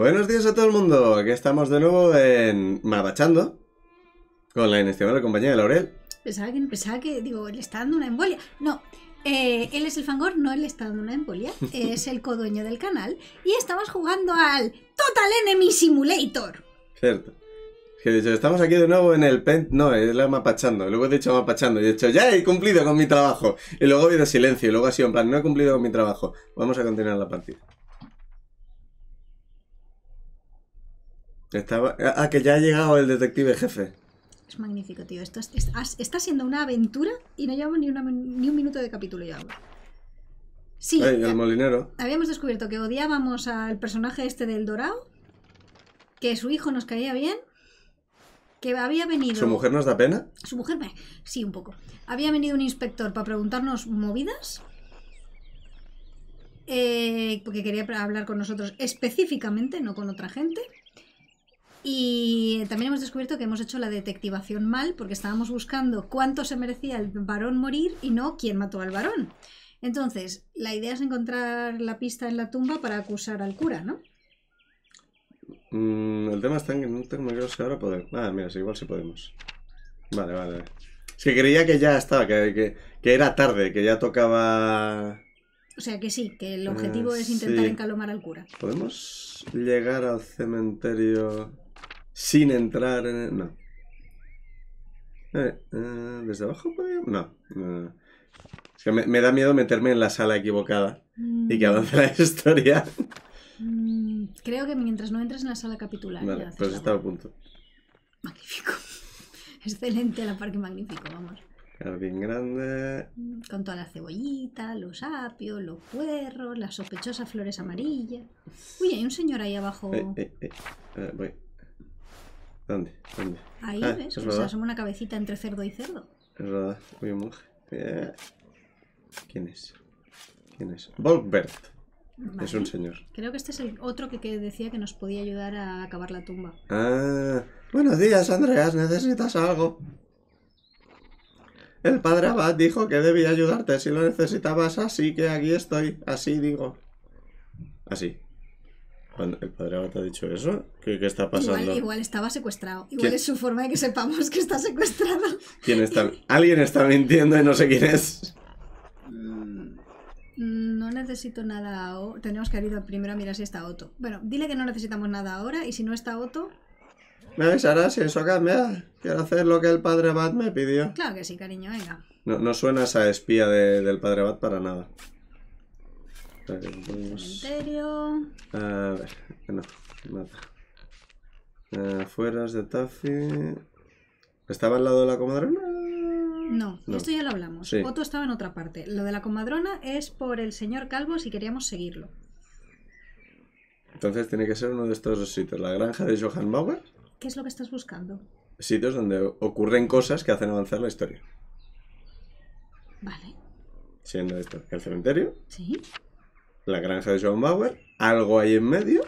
Buenos días a todo el mundo, aquí estamos de nuevo en Mapachando con la inestimable compañía de Laurel. Pensaba que, digo, eh, le está dando una embolia. No, él es el fangor, no él está dando una embolia, es el codueño del canal y estamos jugando al Total Enemy Simulator. Cierto. que he dicho, estamos aquí de nuevo en el Pent... No, es la mapachando. Luego he dicho mapachando y he dicho, ya he cumplido con mi trabajo. Y luego ha habido silencio y luego ha sido en plan, no he cumplido con mi trabajo. Vamos a continuar la partida. Estaba... Ah, ah, que ya ha llegado el detective jefe. Es magnífico, tío. Esto está siendo una aventura y no llevamos ni, ni un minuto de capítulo ya. Sí. el molinero. Habíamos descubierto que odiábamos al personaje este del Dorado, que su hijo nos caía bien, que había venido... ¿Su mujer nos da pena? Su mujer, sí, un poco. Había venido un inspector para preguntarnos movidas, eh, porque quería hablar con nosotros específicamente, no con otra gente. Y también hemos descubierto que hemos hecho la detectivación mal porque estábamos buscando cuánto se merecía el varón morir y no quién mató al varón. Entonces, la idea es encontrar la pista en la tumba para acusar al cura, ¿no? Mm, el tema está en que no tengo claro si ahora podemos... Ah, mira, igual sí podemos. Vale, vale, vale. Es que creía que ya estaba, que, era tarde, que ya tocaba... O sea que sí, que el eh, objetivo es intentar encalomar al cura. ¿Podemos llegar al cementerio sin entrar en... No. Eh, eh, ¿Desde abajo No. Es que me, da miedo meterme en la sala equivocada y que mm. avance la historia. Mm, creo que mientras no entres en la sala capitular. Vale, pues estaba a punto. Magnífico. Excelente la parque magnífico, vamos. bien grande. Con toda la cebollita, los apios, los puerros, las sospechosas flores amarillas. Uy, hay un señor ahí abajo. Eh, voy. ¿Dónde? ¿Dónde? Ahí ah, ves, o sea, asoma una cabecita entre cerdo y cerdo. Es verdad, muy monje. Eh. ¿Quién es? ¿Quién es? Volkbert. Es un señor. Creo que este es el otro que, que, decía que nos podía ayudar a acabar la tumba. Ah. buenos días, Andreas, ¿necesitas algo? El padre Abad dijo que debía ayudarte si lo necesitabas, así que aquí estoy. Así digo. Así el padre Abad ha dicho eso, ¿qué, está pasando? Igual, estaba secuestrado. Igual es su forma de que sepamos que está secuestrado. ¿Quién está? Alguien está mintiendo y no sé quién es. Mm, no necesito nada. ahora. Tenemos que ir primero a mirar si está Otto. Bueno, dile que no necesitamos nada ahora y si no está Otto. Me avisarás si eso cambia. Quiero hacer lo que el padre Abad me pidió. Claro que sí, cariño, venga. No, no suenas a espía del padre Abad para nada cementerio... A ver, no, nada. Eh, Afueras de Taffy. ¿Estaba al lado de la comadrona? No, esto ya lo hablamos. Sí. estaba en otra parte. Lo de la comadrona es por el señor Calvo si queríamos seguirlo. Entonces tiene que ser uno de estos dos sitios. La granja de Johann Bauer. ¿Qué es lo que estás buscando? Sitios donde ocurren cosas que hacen avanzar la historia. Vale. Siendo esto el cementerio. Sí la granja de John Bauer, algo ahí en medio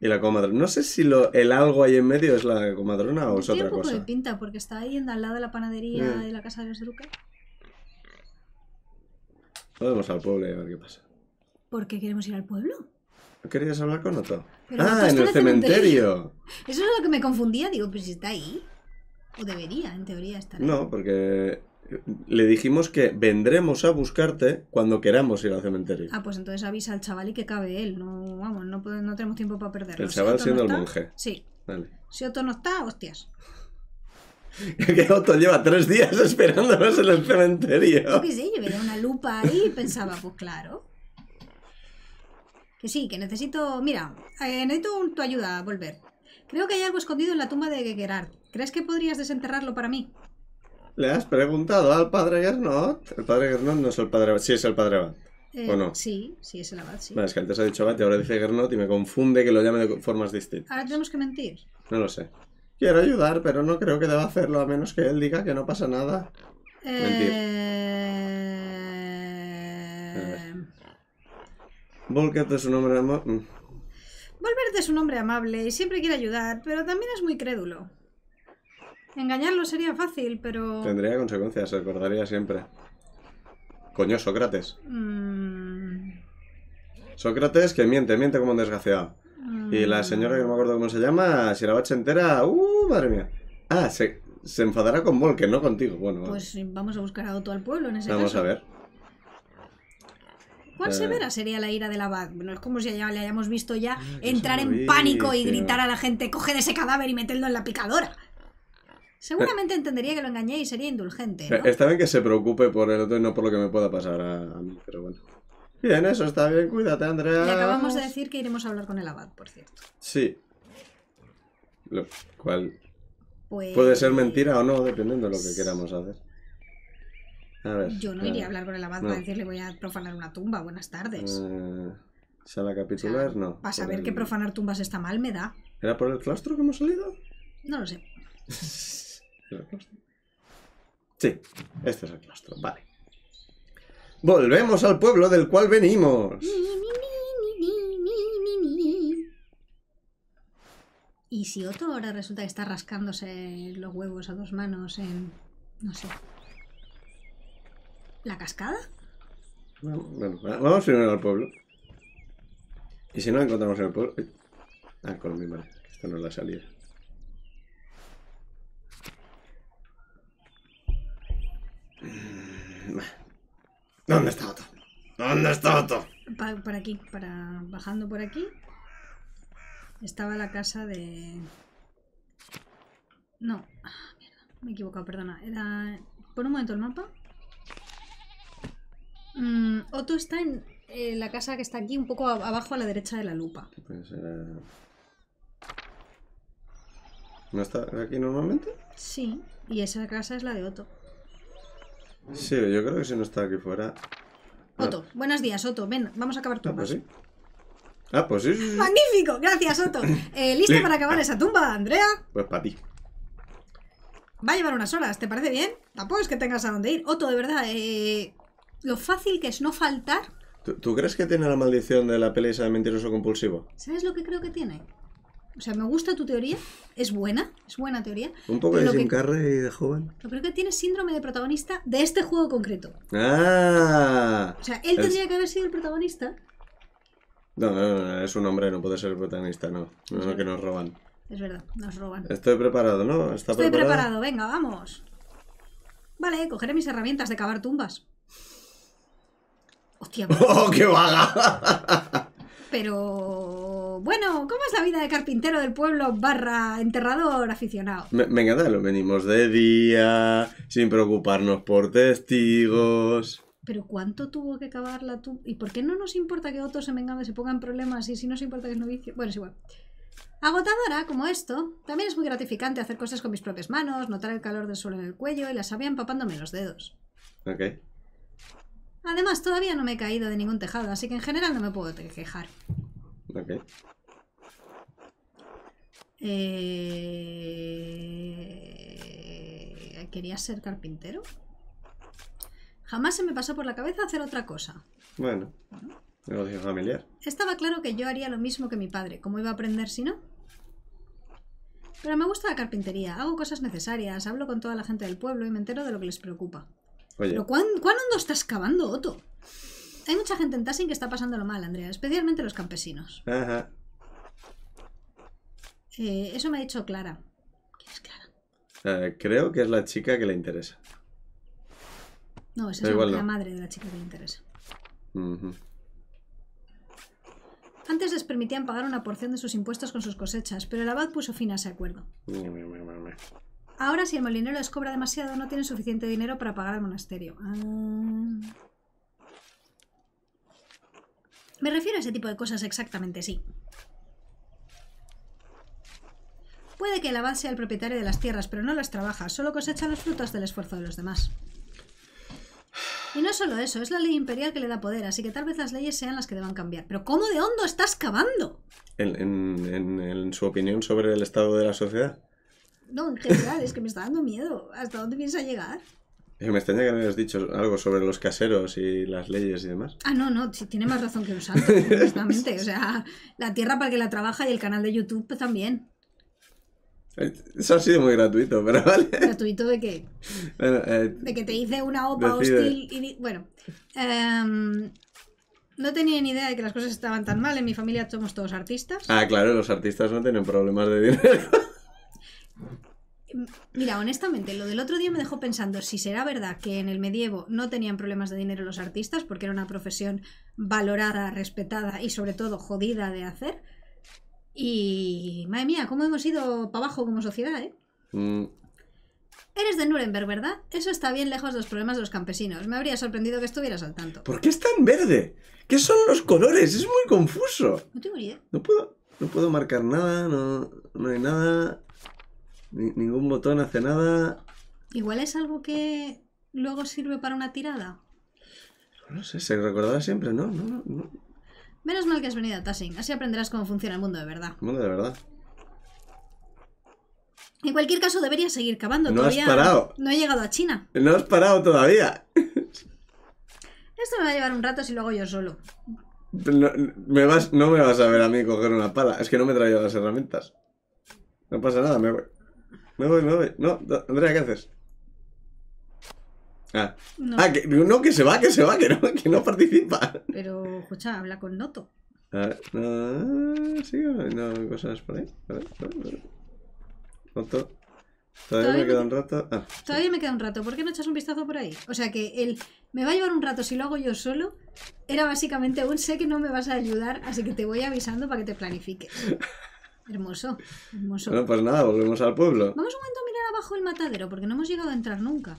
y la comadrona. No sé si lo, el algo ahí en medio es la comadrona o es otra cosa. Tiene un pinta porque está ahí al lado de la panadería mm. de la casa de los Drucker. Podemos al pueblo y a ver qué pasa. ¿Por qué queremos ir al pueblo? ¿Querías hablar con otro? ah, en el, cementerio. Eso es lo que me confundía. Digo, pues si está ahí. O debería, en teoría, estar ahí. No, porque le dijimos que vendremos a buscarte cuando queramos ir al cementerio. Ah, pues entonces avisa al chaval y que cabe él. No, vamos, no, no tenemos tiempo para perder El chaval siendo el monje. Sí. Vale. Si Otto no está, hostias. que Otto lleva tres días esperándonos en el cementerio. Yo que sí, llevé una lupa ahí y pensaba, pues claro. Que sí, que necesito. Mira, eh, necesito tu ayuda a volver. Creo que hay algo escondido en la tumba de Gerard. ¿Crees que podrías desenterrarlo para mí? ¿Le has preguntado al padre Gernot? El padre Gernot no es el padre sí es el padre Abad. ¿O eh, no? Sí, sí es el Abad, sí. Vale, es que antes ha dicho Abad y ahora dice Gernot y me confunde que lo llame de formas distintas. Ahora tenemos que mentir. No lo sé. Quiero ayudar, pero no creo que deba hacerlo a menos que él diga que no pasa nada. Mentir. Eh... es un hombre amable. Mm. Volkert es un hombre amable y siempre quiere ayudar, pero también es muy crédulo. Engañarlo sería fácil, pero... Tendría consecuencias, se acordaría siempre. Coño, Sócrates. Mm. Sócrates que miente, miente como un desgraciado. Y la mm. señora que no me acuerdo cómo se llama, si la bacha entera, ¡uh, madre mía! Ah, se, enfadará con que no contigo. Bueno, pues vamos a buscar a Otto al pueblo en ese vamos Vamos a ver. ¿Cuán eh. severa sería la ira de la abad? Bueno, es como si ya le hayamos visto ya ah, entrar en pánico y gritar a la gente, coge ese cadáver y metedlo en la picadora. Seguramente entendería que lo engañé y sería indulgente. ¿no? Está bien que se preocupe por el otro y no por lo que me pueda pasar a, mí, pero bueno. Bien, eso está bien, cuídate, Andrea. Y acabamos de decir que iremos a hablar con el abad, por cierto. Sí. Lo cual pues puede ser mentira o no, dependiendo de lo que queramos hacer. A ver, Yo no iría a hablar con el abad para decirle voy a profanar una tumba, buenas tardes. Eh, ¿Sala capitular? no. A saber qué que profanar tumbas está mal me da. ¿Era por el claustro que hemos salido? No lo sé. Sí, este es el claustro, vale. Volvemos al pueblo del cual venimos. ¿Y si otro ahora resulta que está rascándose los huevos a dos manos en... no sé... ¿La cascada? bueno, vamos primero al pueblo. Y si no encontramos el pueblo... Ah, con mi madre. Esta no es la salida. ¿Dónde está Otto? ¿Dónde está Otto? por aquí, para bajando por aquí. Estaba la casa de... No, ah, me he equivocado, perdona. Era... Pon un momento el mapa. Mm, Otto está en eh, la casa que está aquí, un poco abajo a la derecha de la lupa. Pues, eh, ¿No está aquí normalmente? Sí, y esa casa es la de Otto. Sí, yo creo que si no está aquí fuera... Otto, buenos días, Otto. Ven, vamos a acabar tu Ah, pues sí. Ah, pues sí, ¡Magnífico! Gracias, Otto. Eh, ¿Listo para acabar esa tumba, Andrea? Pues para ti. Va a llevar unas horas, ¿te parece bien? Tampoco es que tengas a dónde ir. Otto, de verdad, eh, lo fácil que es no faltar. ¿Tú, crees que tiene la maldición de la pelea de mentiroso compulsivo? ¿Sabes lo que creo que tiene? O sea, me gusta tu teoría, es buena, es buena teoría. Un poco de Jim Carrey de joven. Yo creo que tiene síndrome de protagonista de este juego concreto. ¡Ah! O sea, él tendría que haber sido el protagonista. No, no, no, es un hombre, no puede ser el protagonista, no. No, no, que nos roban. Es verdad, nos roban. Estoy preparado, ¿no? Estoy preparado? venga, vamos. Vale, cogeré mis herramientas de cavar tumbas. Hostia. ¡Oh, qué vaga! Pero bueno, ¿cómo es la vida de carpintero del pueblo barra enterrador aficionado? Venga, dale, lo venimos de día, sin preocuparnos por testigos. Pero ¿cuánto tuvo que cavar la ¿Y por qué no nos importa que otros se vengan y se pongan problemas? Y si no nos importa que es novicio. Bueno, es igual. Agotadora, como esto, también es muy gratificante hacer cosas con mis propias manos, notar el calor del suelo en el cuello y la sabía empapándome los dedos. Ok. Además, todavía no me he caído de ningún tejado, así que en general no me puedo quejar. Okay. Eh... ¿Querías ser carpintero? Jamás se me pasó por la cabeza hacer otra cosa. Bueno, negocio familiar. Estaba claro que yo haría lo mismo que mi padre. ¿Cómo iba a aprender si no? Pero me gusta la carpintería. Hago cosas necesarias, hablo con toda la gente del pueblo y me entero de lo que les preocupa. Oye. ¿Pero cuán, cuán hondo estás cavando, Otto? Hay mucha gente en Tassin que está pasándolo mal, Andrea, especialmente los campesinos. Eh, eso me ha dicho Clara. ¿Quién es Clara? Eh, creo que es la chica que le interesa. No, esa es la, madre de la chica que le interesa. Antes les permitían pagar una porción de sus impuestos con sus cosechas, pero el abad puso fin a ese acuerdo. Ahora, si el molinero les cobra demasiado, no tienen suficiente dinero para pagar al monasterio. Ah. Me refiero a ese tipo de cosas exactamente, sí. Puede que el abad sea el propietario de las tierras, pero no las trabaja, solo cosecha los frutos del esfuerzo de los demás. Y no solo eso, es la ley imperial que le da poder, así que tal vez las leyes sean las que deban cambiar. Pero ¿cómo de hondo estás cavando? En, en su opinión sobre el estado de la sociedad. No, en general, es que me está dando miedo. ¿Hasta dónde piensa llegar? Eh, me extraña que no hayas dicho algo sobre los caseros y las leyes y demás. Ah, no, no, tiene más razón que un santo, honestamente. O sea, la tierra para que la trabaja y el canal de YouTube también. Eh, eso ha sido muy gratuito, pero vale. ¿Gratuito de qué? Eh, de que te hice una opa hostil y... Bueno, em, no tenía ni idea de que las cosas estaban tan mal. En mi familia somos todos artistas. Ah, claro, los artistas no tienen problemas de dinero. Mira, honestamente, lo del otro día me dejó pensando si será verdad que en el medievo no tenían problemas de dinero los artistas porque era una profesión valorada, respetada y sobre todo jodida de hacer. Y madre mía, cómo hemos ido para abajo como sociedad, ¿eh? Mm. Eres de Nuremberg, ¿verdad? Eso está bien lejos de los problemas de los campesinos. Me habría sorprendido que estuvieras al tanto. ¿Por qué es tan verde? ¿Qué son los colores? Es muy confuso. No tengo ni idea. No puedo, no puedo marcar nada, no, no hay nada ningún botón hace nada. Igual es algo que luego sirve para una tirada. No sé, se recordará siempre, ¿no? Menos mal que has venido a Tassing, así aprenderás cómo funciona el mundo de verdad. El mundo de verdad. En cualquier caso, deberías seguir cavando. No No he llegado a China. No has parado todavía. Esto me va a llevar un rato si lo hago yo solo. me vas, no me vas a ver a mí coger una pala. Es que no me he traído las herramientas. No pasa nada, me voy. Me voy, me voy. No, Andrea, ¿qué haces? Ah, no, ah, que, no, que se va, que se va, que no, que no participa. Pero, escucha, habla con Noto. A ver, no, ah, sí, no, cosas por ahí. A ver, a ver. Noto. Todavía, me queda un rato. Ah. Todavía me queda un rato. ¿Por qué no echas un vistazo por ahí? O sea que el me va a llevar un rato si lo hago yo solo. Era básicamente un sé que no me vas a ayudar, así que te voy avisando para que te planifiques. Hermoso, hermoso. Bueno, pues nada, volvemos al pueblo. Vamos un momento a mirar abajo el matadero, porque no hemos llegado a entrar nunca.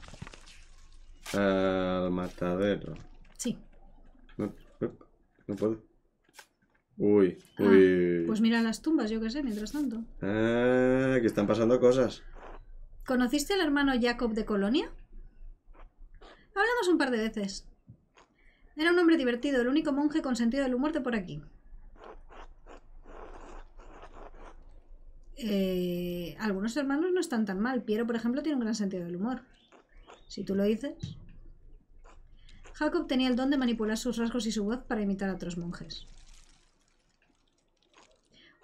Al matadero. Sí. No, puedo. Uy, ah, uy. pues mira las tumbas, yo qué sé, mientras tanto. Ah, que están pasando cosas. ¿Conociste al hermano Jacob de Colonia? Hablamos un par de veces. Era un hombre divertido, el único monje con sentido del humor de por aquí. Eh, algunos hermanos no están tan mal. Piero, por ejemplo, tiene un gran sentido del humor. Si tú lo dices. Jacob tenía el don de manipular sus rasgos y su voz para imitar a otros monjes.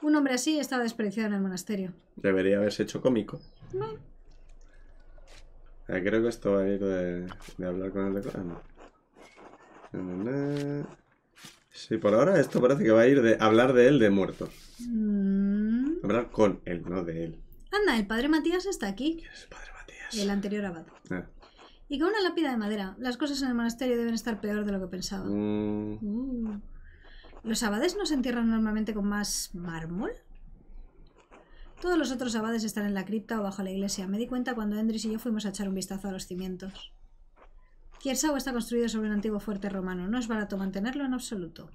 Un hombre así estaba despreciado en el monasterio. Debería haberse hecho cómico. Eh, creo que esto va a ir de, hablar con el de... Sí, por ahora esto parece que va a ir de hablar de él de muerto mm, con el, no de él. Anda, el padre Matías está aquí. ¿Quién es el padre Matías? El anterior abad. Ah. Y con una lápida de madera. Las cosas en el monasterio deben estar peor de lo que pensaba. Mm. Mm. ¿Los abades no se entierran normalmente con más mármol? Todos los otros abades están en la cripta o bajo la iglesia. Me di cuenta cuando Endris y yo fuimos a echar un vistazo a los cimientos. Kiersau está construido sobre un antiguo fuerte romano. No es barato mantenerlo en absoluto.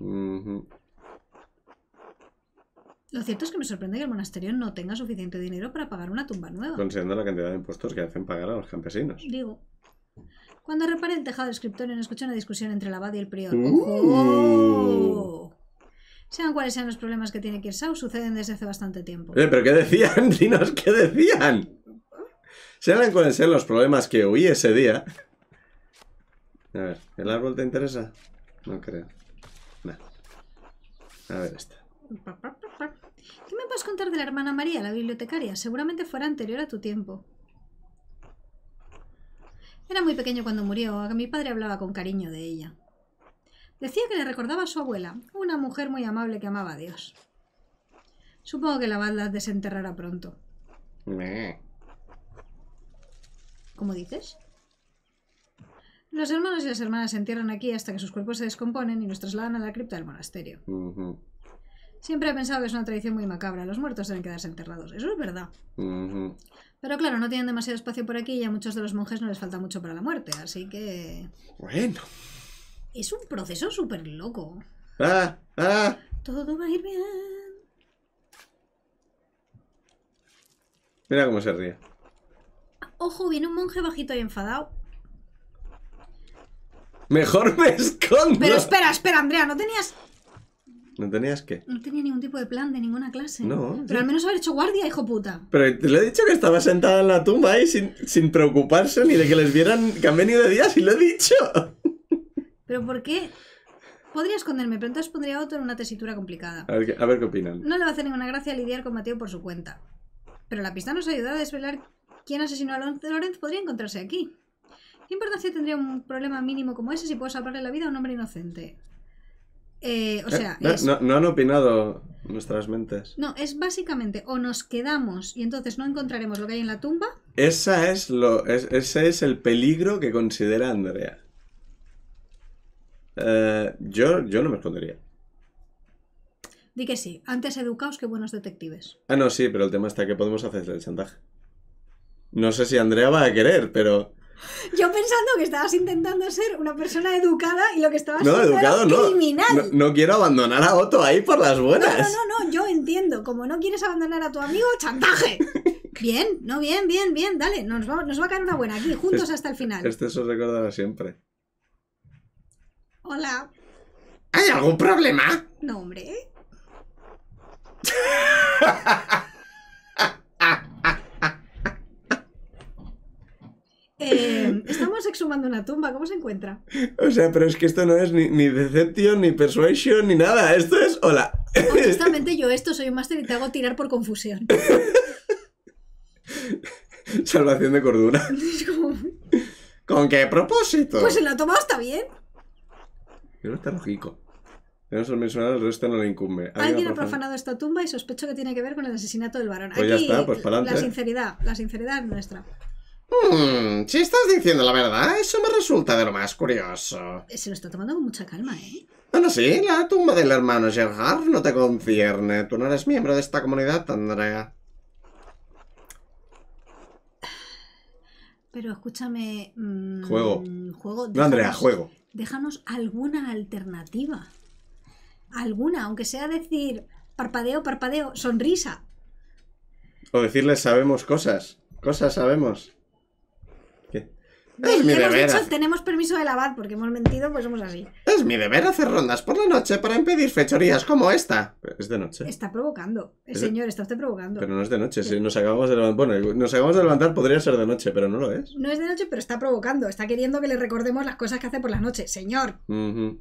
Lo cierto es que me sorprende que el monasterio no tenga suficiente dinero para pagar una tumba nueva. Considerando la cantidad de impuestos que hacen pagar a los campesinos. Digo. Cuando reparé el tejado del escritorio, no escuché una discusión entre el abad y el prior. ¡Oh! Sean cuáles sean los problemas que tiene Kirsau, suceden desde hace bastante tiempo. Eh, pero ¿qué decían? Dinos, ¿qué decían? Sean cuáles sean los problemas que oí ese día. A ver, ¿el árbol te interesa? No creo. Nah. A ver esta. ¿Puedes contar de la hermana María, la bibliotecaria? Seguramente fuera anterior a tu tiempo. Era muy pequeño cuando murió, aunque mi padre hablaba con cariño de ella. Decía que le recordaba a su abuela, una mujer muy amable que amaba a Dios. Supongo que la banda desenterrará pronto. ¿Cómo dices? Los hermanos y las hermanas se entierran aquí hasta que sus cuerpos se descomponen y los trasladan a la cripta del monasterio. Siempre he pensado que es una tradición muy macabra. Los muertos deben quedarse enterrados. Eso es verdad. Pero claro, no tienen demasiado espacio por aquí y a muchos de los monjes no les falta mucho para la muerte. Así que... Bueno. Es un proceso súper loco. Ah, ah. Todo va a ir bien. Mira cómo se ríe. Ojo, viene un monje bajito y enfadado. Mejor me escondo. Pero espera, espera, Andrea, ¿no tenías ¿No tenías qué? No tenía ningún tipo de plan de ninguna clase. No. Pero al menos haber hecho guardia, hijo puta. Pero te he dicho que estaba sentada en la tumba ahí sin, preocuparse ni de que les vieran que han venido de día, si lo he dicho. Pero ¿por qué? Podría esconderme, pero entonces pondría a otro en una tesitura complicada. A ver, a ver, qué opinan. No le va a hacer ninguna gracia lidiar con Mateo por su cuenta. Pero la pista nos ayudado a desvelar quién asesinó a Lorenz podría encontrarse aquí. ¿Qué importancia tendría un problema mínimo como ese si puedo salvarle la vida a un hombre inocente? Eh, o eh, sea, no, han opinado nuestras mentes. No, es básicamente o nos quedamos y entonces no encontraremos lo que hay en la tumba. Esa es lo, ese es el peligro que considera Andrea. Eh, yo, yo no me escondería. Di que sí, antes educaos que buenos detectives. Ah, no, sí, pero el tema está que podemos hacer el chantaje. No sé si Andrea va a querer, pero... Yo pensando que estabas intentando ser una persona educada y lo que estabas no, educado, no. criminal. No, quiero abandonar a Otto ahí por las buenas. No, no, no, yo entiendo. Como no quieres abandonar a tu amigo, chantaje. Bien, no, bien, bien, bien, dale. Nos va, a caer una buena aquí, juntos hasta el final. Este se os recordará siempre. Hola. ¿Hay algún problema? No, hombre. Em, estamos exhumando una tumba, ¿cómo se encuentra? O sea, pero es que esto no es ni, Deception, ni Persuasion, ni nada. Esto es hola. Honestamente, yo esto soy un máster y te hago tirar por confusión. Salvación de cordura. ¿Con qué propósito? Pues en la toma está bien. Creo no está lógico. Debemos mencionados, el resto no le incumbe. Alguien ha profanado esta tumba y sospecho que tiene que ver con el asesinato del varón. Pues Aquí, pues La sinceridad, la sinceridad es nuestra. Mmm, si estás diciendo la verdad, eso me resulta de lo más curioso. Se lo está tomando con mucha calma, ¿eh? Bueno, sí, la tumba del hermano Gerhard no te concierne. Tú no eres miembro de esta comunidad, Andrea. Pero escúchame... Mm, juego. juego Andrea, juego. Déjanos alguna alternativa. Alguna, aunque sea decir parpadeo, parpadeo, sonrisa. O decirles sabemos cosas. Cosas sabemos. Es mi deber. tenemos permiso de lavar porque hemos mentido, pues somos así. Es mi deber hacer rondas por la noche para impedir fechorías como esta. Es de noche. Está provocando. señor, está usted provocando. Pero no es de noche. Si nos acabamos de levantar. Bueno, nos acabamos de levantar, podría ser de noche, pero no lo es. No es de noche, pero está provocando. Está queriendo que le recordemos las cosas que hace por la noche Señor. Uh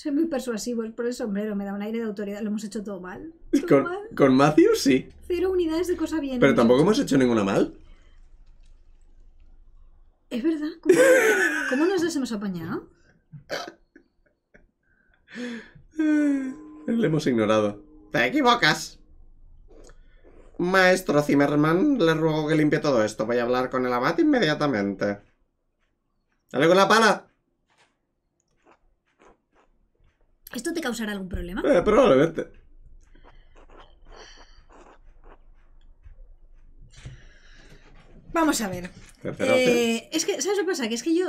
soy muy persuasivo, es por el sombrero, me da un aire de autoridad, lo hemos hecho todo mal. con, mal? Matthew sí. Cero unidades de cosa bien. Pero tampoco hemos hecho ninguna mal. Es verdad, ¿cómo, nos las hemos apañado? Le hemos ignorado. Te equivocas. Maestro Zimmerman, le ruego que limpie todo esto. Voy a hablar con el abate inmediatamente. ¡Dale con la pala! ¿Esto te causará algún problema? Eh, probablemente. Vamos a ver. Eh, es que, ¿sabes lo que pasa? Que es que yo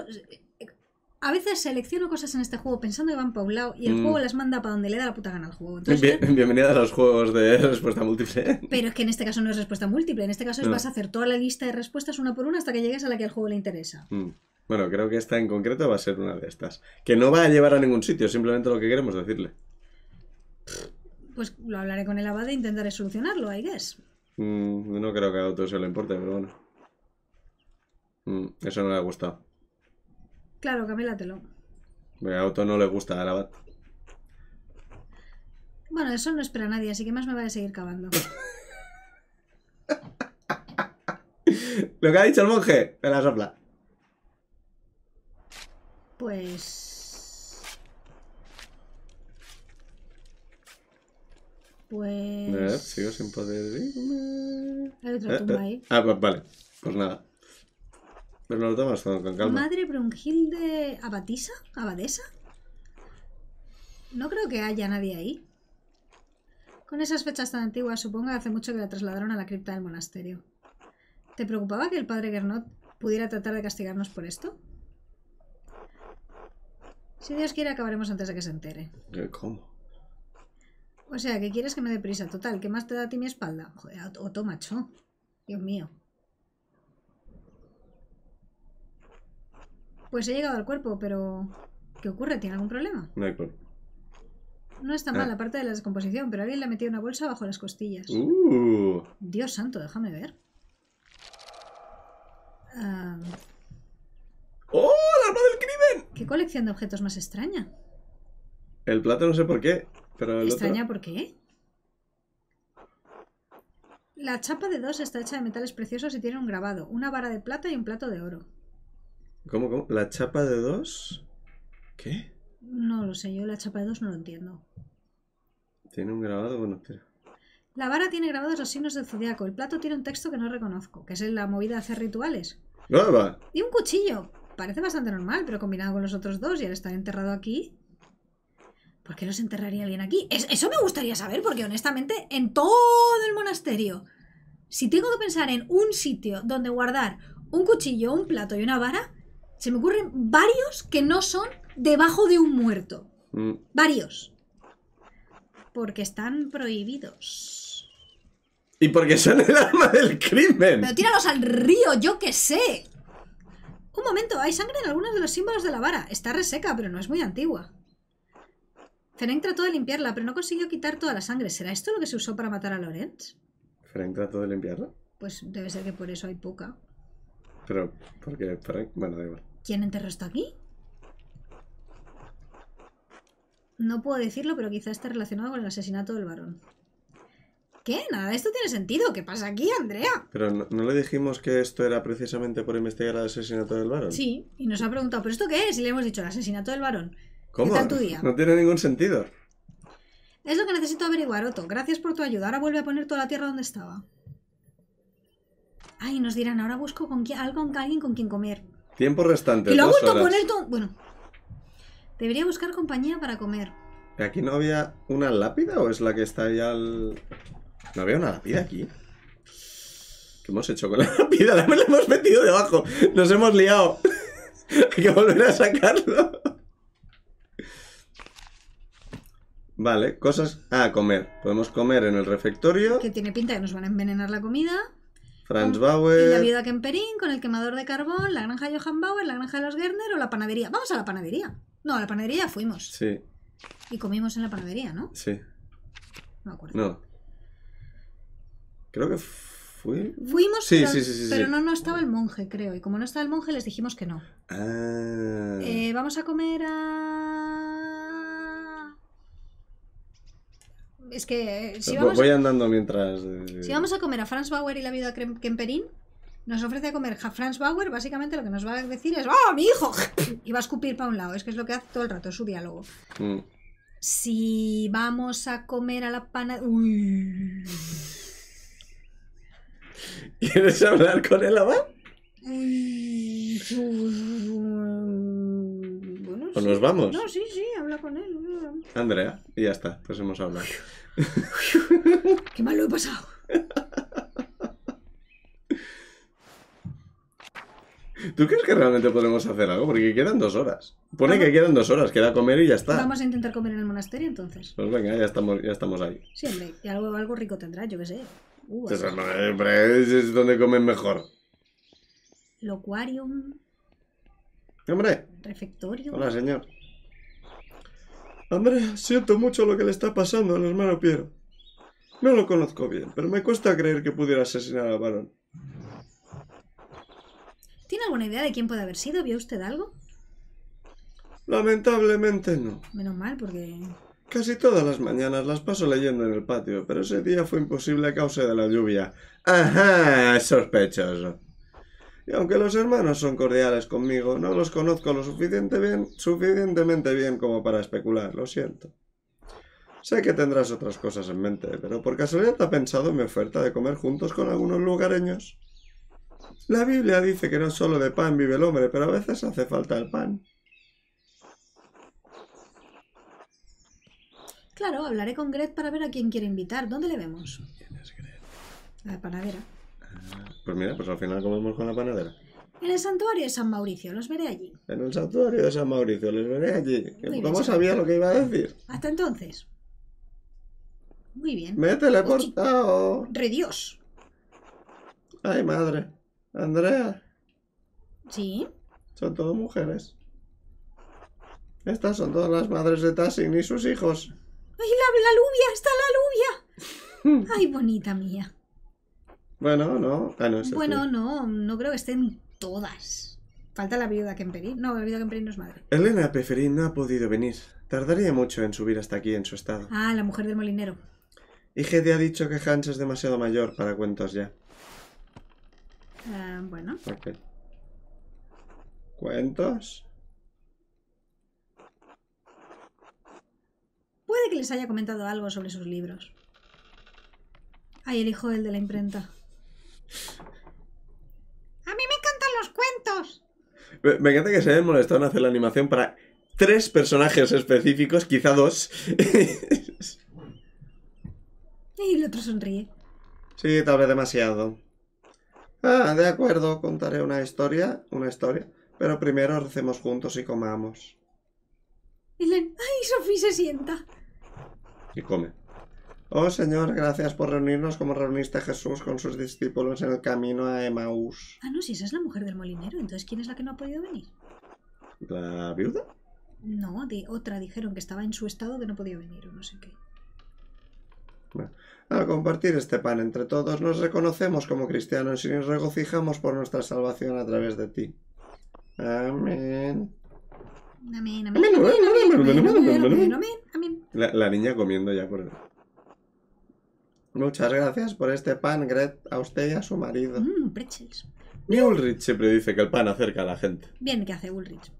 a veces selecciono cosas en este juego pensando que van para un lado y el mm. juego las manda para donde le da la puta gana al juego. bienvenida a los juegos de respuesta múltiple. Pero es que en este caso no es respuesta múltiple, en este caso vas a hacer toda la lista de respuestas una por una hasta que llegues a la que al juego le interesa. Mm. Bueno, creo que esta en concreto va a ser una de estas. Que no va a llevar a ningún sitio, simplemente lo que queremos decirle. Pues lo hablaré con el Abad e intentaré solucionarlo, ¿ahí guess. Mm, no creo que a Otto se le importe, pero bueno. Mm, eso no le ha gustado. Claro, camélatelo. telo. a Auto no le gusta al abad. Bueno, eso no espera a nadie, así que más me va a seguir cavando. lo que ha dicho el monje, me la sopla. Pues... Pues... A ver, pues sigo sin poder Hay otra eh, tumba eh. ahí. Ah, vale. Pues nada. Pero no lo tomas con calma. Madre Brunhilde Abatisa, Abadesa. No creo que haya nadie ahí. Con esas fechas tan antiguas, supongo que hace mucho que la trasladaron a la cripta del monasterio. ¿Te preocupaba que el padre Gernot pudiera tratar de castigarnos por esto? Si Dios quiere, acabaremos antes de que se entere. ¿Cómo? O sea, ¿qué quieres que me dé prisa. Total, ¿qué más te da a ti mi espalda? Joder, toma, Dios mío. Pues he llegado al cuerpo, pero... ¿Qué ocurre? ¿Tiene algún problema? No hay problema. No está mal ah. aparte de la descomposición, pero alguien le ha metido una bolsa bajo las costillas. Uh. Dios santo, déjame ver. Ah, ¿Qué colección de objetos más extraña? El plato no sé por qué, pero ¿Extraña por qué? La chapa de dos está hecha de metales preciosos y tiene un grabado, una vara de plata y un plato de oro. ¿Cómo, cómo? ¿La chapa de dos? ¿Qué? No lo sé, yo la chapa de dos no lo entiendo. ¿Tiene un grabado? Bueno, espera. La vara tiene grabados los signos del zodiaco. El plato tiene un texto que no reconozco, que es la movida de hacer rituales. ¡Nueva! ¡Y un cuchillo! parece bastante normal, pero combinado con los otros dos y al estar enterrado aquí... ¿Por qué los enterraría alguien aquí? eso me gustaría saber, porque honestamente, en todo el monasterio, si tengo que pensar en un sitio donde guardar un cuchillo, un plato y una vara, se me ocurren varios que no son debajo de un muerto. Mm. Varios. Porque están prohibidos. Y porque son el arma del crimen. Pero tíralos al río, yo qué sé. Un momento, hay sangre en algunos de los símbolos de la vara. Está reseca, pero no es muy antigua. Ferenc trató de limpiarla, pero no consiguió quitar toda la sangre. ¿Será esto lo que se usó para matar a Lorenz? ¿Ferenc trató de limpiarla? Pues debe ser que por eso hay poca. Pero, porque Ferenc... Bueno, da igual. ¿Quién enterró esto aquí? No puedo decirlo, pero quizá está relacionado con el asesinato del varón. ¿Qué? Nada, esto tiene sentido. ¿Qué pasa aquí, Andrea? Pero no, le dijimos que esto era precisamente por investigar el asesinato del varón. Sí, y nos ha preguntado, ¿pero esto qué es? Y le hemos dicho, el asesinato del varón. ¿Cómo? No tiene ningún sentido. Es lo que necesito averiguar, Otto. Gracias por tu ayuda. Ahora vuelve a poner toda la tierra donde estaba. Ay, nos dirán, ahora busco con algo, alguien con quien comer. Tiempo restante. Y lo ha vuelto a poner todo. Bueno. Debería buscar compañía para comer. ¿Aquí no había una lápida o es la que está ahí al. No veo una lápida aquí. ¿Qué hemos hecho con la lápida? La hemos metido debajo. Nos hemos liado. Hay que volver a sacarlo. Vale, cosas... a comer. Podemos comer en el refectorio. Que tiene pinta que nos van a envenenar la comida. Franz Bauer. Y la viuda Kemperín con el quemador de carbón, la granja de Johann Bauer, la granja de los Gerner o la panadería. Vamos a la panadería. No, a la panadería fuimos. Sí. Y comimos en la panadería, ¿no? Sí. No me acuerdo. No. Creo que fui... Fuimos, sí, pero, sí, sí, pero no, no estaba el monje, creo. Y como no estaba el monje, les dijimos que no. Ah. Eh, vamos a comer a... Es que eh, si vamos... Voy andando mientras... Eh, si vamos a comer a Franz Bauer y la viuda Kemperin, nos ofrece a comer a Franz Bauer, básicamente lo que nos va a decir es ¡Oh, mi hijo! Y va a escupir para un lado. Es que es lo que hace todo el rato, es su diálogo. Mm. Si vamos a comer a la pana... Uy... ¿Quieres hablar con él, abad? Bueno, ¿O nos vamos? No, sí, sí, habla con él. Andrea, y ya está, pues hemos hablado. Qué mal lo he pasado. ¿Tú crees que realmente podemos hacer algo? Porque quedan dos horas. Pone que quedan dos horas, queda comer y ya está. Vamos a intentar comer en el monasterio entonces. Pues venga, ya estamos, ya estamos ahí. Siempre, y algo, algo rico tendrá, yo qué sé. Eh, es, donde comen mejor. Locuarium. Hombre. Refectorio. Hola, señor. Hombre, siento mucho lo que le está pasando al hermano Piero. No lo conozco bien, pero me cuesta creer que pudiera asesinar al varón. ¿Tiene alguna idea de quién puede haber sido? ¿Vio usted algo? Lamentablemente no. Menos mal, porque Casi todas las mañanas las paso leyendo en el patio, pero ese día fue imposible a causa de la lluvia. ¡Ajá! sospechoso. Y aunque los hermanos son cordiales conmigo, no los conozco lo suficiente bien, suficientemente bien como para especular, lo siento. Sé que tendrás otras cosas en mente, pero por casualidad ha pensado en mi oferta de comer juntos con algunos lugareños. La Biblia dice que no solo de pan vive el hombre, pero a veces hace falta el pan. Claro, hablaré con Gret para ver a quién quiere invitar. ¿Dónde le vemos? Pues, ¿Quién es Gret? La panadera. Ah, pues mira, pues al final comemos con la panadera. En el santuario de San Mauricio, los veré allí. En el santuario de San Mauricio, los veré allí. ¿Cómo sabía lo que iba a decir? Hasta entonces. Muy bien. ¡Me he teleportado! ¡Redios! ¡Ay, madre! Andrea. ¿Sí? Son todas mujeres. Estas son todas las madres de Tassin y sus hijos. ¡Ay, la, la ¡Está la lluvia! ¡Ay, bonita mía! Bueno, no. no bueno, no. No creo que estén todas. Falta la viuda Kemperin. No, la viuda Kemperin no es madre. Elena Peferín no ha podido venir. Tardaría mucho en subir hasta aquí en su estado. Ah, la mujer del molinero. Y Gede ha dicho que Hans es demasiado mayor para cuentos ya. Ah, bueno. ¿Cuentos? que les haya comentado algo sobre sus libros. Ay, el hijo del de la imprenta. A mí me encantan los cuentos. Me, encanta que se hayan molestado en hacer la animación para tres personajes específicos, quizá dos. y el otro sonríe. Sí, tal vez demasiado. Ah, de acuerdo, contaré una historia, una historia, pero primero recemos juntos y comamos. ay, Sofía se sienta y come. Oh Señor, gracias por reunirnos como reuniste a Jesús con sus discípulos en el camino a Emaús. Ah, no, si esa es la mujer del molinero, entonces ¿quién es la que no ha podido venir? ¿La viuda? No, de otra dijeron que estaba en su estado que no podía venir o no sé qué. Bueno, al compartir este pan entre todos, nos reconocemos como cristianos y nos regocijamos por nuestra salvación a través de ti. Amén. La, niña comiendo ya por Muchas gracias por este pan, Gret, a usted y a su marido. Mmm, pretzels. Mi Ulrich siempre dice que el pan acerca a la gente. Bien, ¿qué hace Ulrich?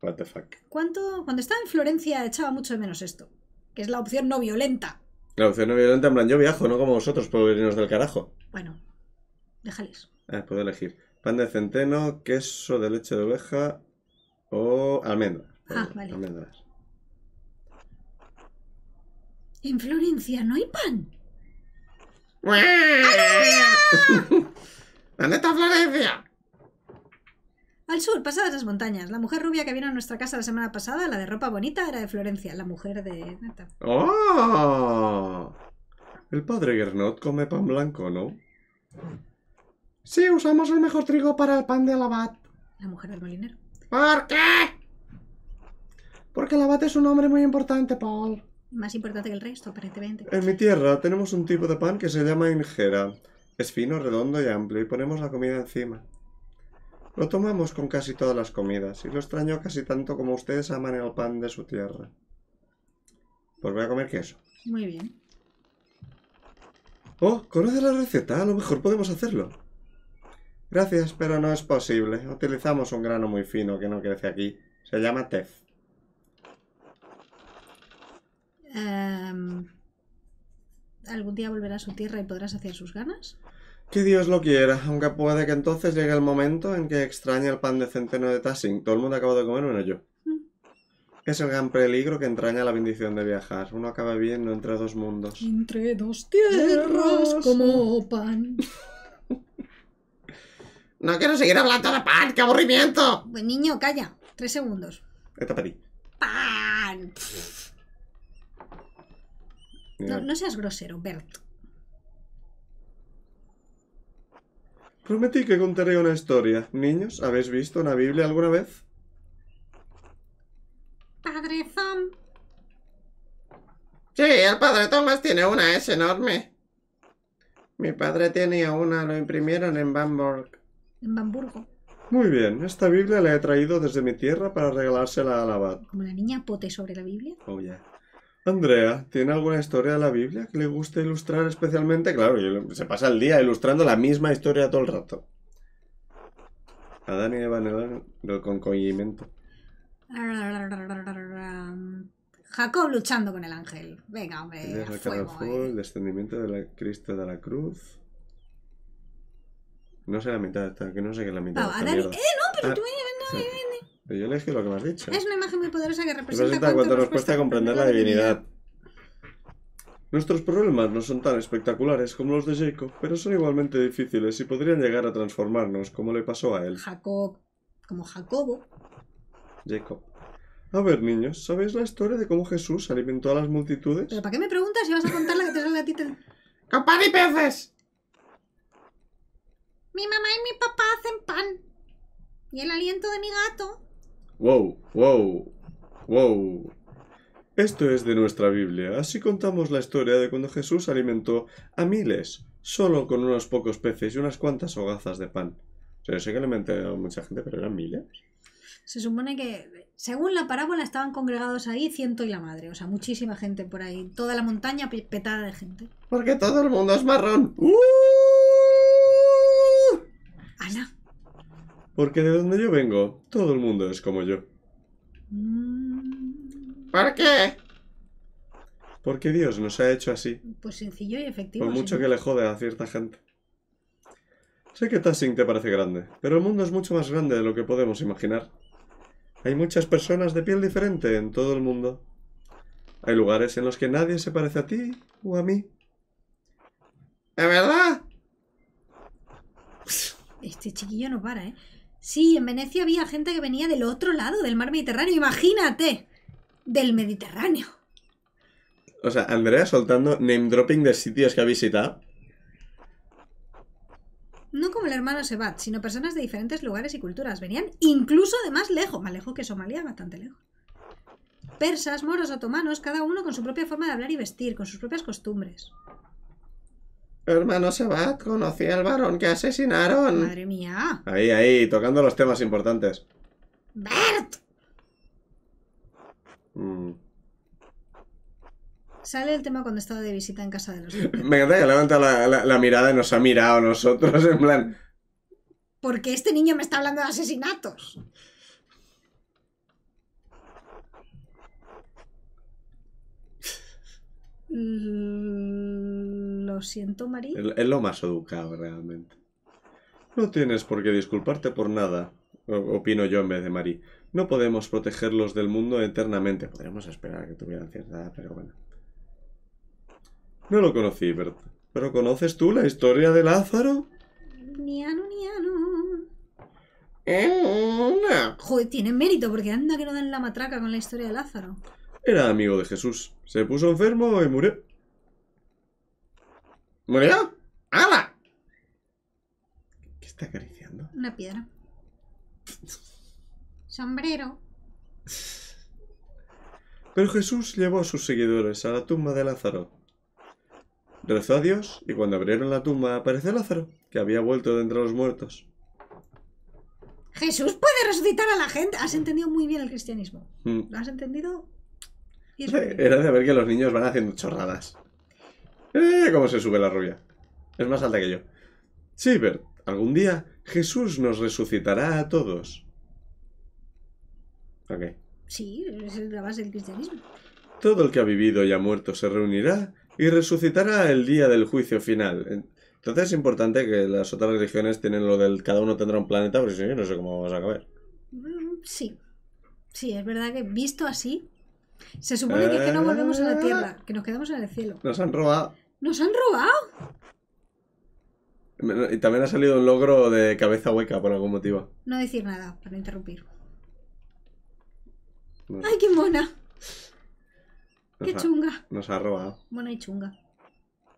What fuck. ¿Cuánto, cuando estaba en Florencia echaba mucho de menos esto, que es la opción no violenta. La opción no violenta, en plan, yo viajo, no como vosotros, por del carajo. Bueno, déjales. Ah, puedo elegir pan de centeno, queso de leche de oveja o almendras. Ah, vale. Almendras. En Florencia no hay pan. ¿Dónde está Florencia? Al sur, pasadas las montañas. La mujer rubia que vino a nuestra casa la semana pasada, la de ropa bonita, era de Florencia, la mujer de Neta. ¡Oh! El padre Gernot come pan blanco, ¿no? Sí, usamos el mejor trigo para el pan de Alabat. La mujer del molinero. ¿Por qué? Porque alabat es un hombre muy importante, Paul. Más importante que el resto, aparentemente. En mi tierra tenemos un tipo de pan que se llama injera. Es fino, redondo y amplio y ponemos la comida encima. Lo tomamos con casi todas las comidas y lo extraño casi tanto como ustedes aman el pan de su tierra. Pues voy a comer queso. Muy bien. Oh, conoce la receta? A lo mejor podemos hacerlo. Gracias, pero no es posible. Utilizamos un grano muy fino que no crece aquí. Se llama tef. Em, ¿Algún día volverá a su tierra y podrás hacer sus ganas? Que Dios lo quiera, aunque puede que entonces llegue el momento en que extrañe el pan de centeno de Tasing. Todo el mundo acaba de comer menos yo. Mm. Es el gran peligro que entraña la bendición de viajar. Uno acaba viendo entre dos mundos. Entre dos tierras como pan. No quiero seguir hablando de pan, qué aburrimiento. Buen pues, niño, calla. Tres segundos. para Pan. No, seas grosero, Bert. Prometí que contaré una historia. Niños, ¿habéis visto una Biblia alguna vez? Padre Tom. Sí, el padre Tomás tiene una, es enorme. Mi padre tenía una, lo imprimieron en Bamberg en Bamburgo. Muy bien, esta Biblia la he traído desde mi tierra para regalársela la abad. ¿Como la niña pote sobre la Biblia? Oh, ya. Andrea, ¿tiene alguna historia de la Biblia que le guste ilustrar especialmente? Claro, se pasa el día ilustrando la misma historia todo el rato. Adán y Eva en el, el Jacob luchando con el ángel. Venga, hombre. Eh. El, descendimiento de la Cristo de la Cruz. No sé la mitad, esta, que no sé qué es la mitad. Ah, ¡Eh, no! Pero ah. tú, eh! no, no, no, Pero yo elegí lo que me has dicho. Es una imagen muy poderosa que representa, representa cuánto, nos cuesta comprender la divinidad. Nuestros problemas no son tan espectaculares como los de Jacob, pero son igualmente difíciles y podrían llegar a transformarnos, como le pasó a él. Jacob. Como Jacobo. Jacob. A ver, niños, ¿sabéis la historia de cómo Jesús alimentó a las multitudes? ¿Pero para qué me preguntas si vas a contar la que te sale a ti? Te... y peces! Mi mamá y mi papá hacen pan. Y el aliento de mi gato. Wow, wow, wow. Esto es de nuestra Biblia. Así contamos la historia de cuando Jesús alimentó a miles, solo con unos pocos peces y unas cuantas hogazas de pan. O sea, yo sé que alimenté a mucha gente, pero eran miles. Se supone que, según la parábola, estaban congregados ahí ciento y la madre. O sea, muchísima gente por ahí. Toda la montaña petada de gente. Porque todo el mundo es marrón. ¡Uh! Porque de donde yo vengo, todo el mundo es como yo. Mm. ¿Para qué? Porque Dios nos ha hecho así. Pues sencillo y efectivo. Por mucho que le jode a cierta gente. Sé que Tassing te parece grande, pero el mundo es mucho más grande de lo que podemos imaginar. Hay muchas personas de piel diferente en todo el mundo. Hay lugares en los que nadie se parece a ti o a mí. ¿De verdad? Este chiquillo no para, ¿eh? Sí, en Venecia había gente que venía del otro lado del mar Mediterráneo, imagínate. Del Mediterráneo. O sea, Andrea soltando name dropping de sitios que ha visitado. No como el hermano Sebat, sino personas de diferentes lugares y culturas. Venían incluso de más lejos, más lejos que Somalia, bastante lejos. Persas, moros, otomanos, cada uno con su propia forma de hablar y vestir, con sus propias costumbres. Hermano se va, conocí al varón que asesinaron. Madre mía. Ahí, ahí, tocando los temas importantes. Bert. Mm. Sale el tema cuando estaba de visita en casa de los... Me encanta que levanta la, mirada y nos ha mirado a nosotros en plan... Porque este niño me está hablando de asesinatos. Mm siento, María. Es lo más educado, realmente. No tienes por qué disculparte por nada, opino yo en vez de Marie. No podemos protegerlos del mundo eternamente. Podríamos esperar que tuvieran cierta edad, pero bueno. No lo conocí, Bert. ¿Pero conoces tú la historia de Lázaro? Niano, niano. Joder, tiene mérito, porque anda que no dan la matraca con la historia de Lázaro. Era amigo de Jesús. Se puso enfermo y murió. ¿Murió? ¡Hala! ¿Qué está acariciando? Una piedra. Sombrero. Pero Jesús llevó a sus seguidores a la tumba de Lázaro. Rezó a Dios y cuando abrieron la tumba apareció Lázaro, que había vuelto de entre los muertos. Jesús puede resucitar a la gente. Has entendido muy bien el cristianismo. Mm. ¿Lo has entendido? Era de ver que los niños van haciendo chorradas. Eh, ¿Cómo se sube la rubia? Es más alta que yo. Sí, Bert, algún día Jesús nos resucitará a todos. Ok. Sí, es la base del cristianismo. Todo el que ha vivido y ha muerto se reunirá y resucitará el día del juicio final. Entonces es importante que las otras religiones tienen lo del cada uno tendrá un planeta, porque si no, yo no sé cómo vamos a acabar. Mm, sí. Sí, es verdad que visto así, se supone que, que no volvemos a la eh. tierra, que nos quedamos en el cielo. Nos han robado. ¡Nos han robado! Y también ha salido un logro de cabeza hueca por algún motivo. No decir nada, para interrumpir. ¡Ay, qué mona! ¡Qué chunga! Nos ha robado. Mona y chunga.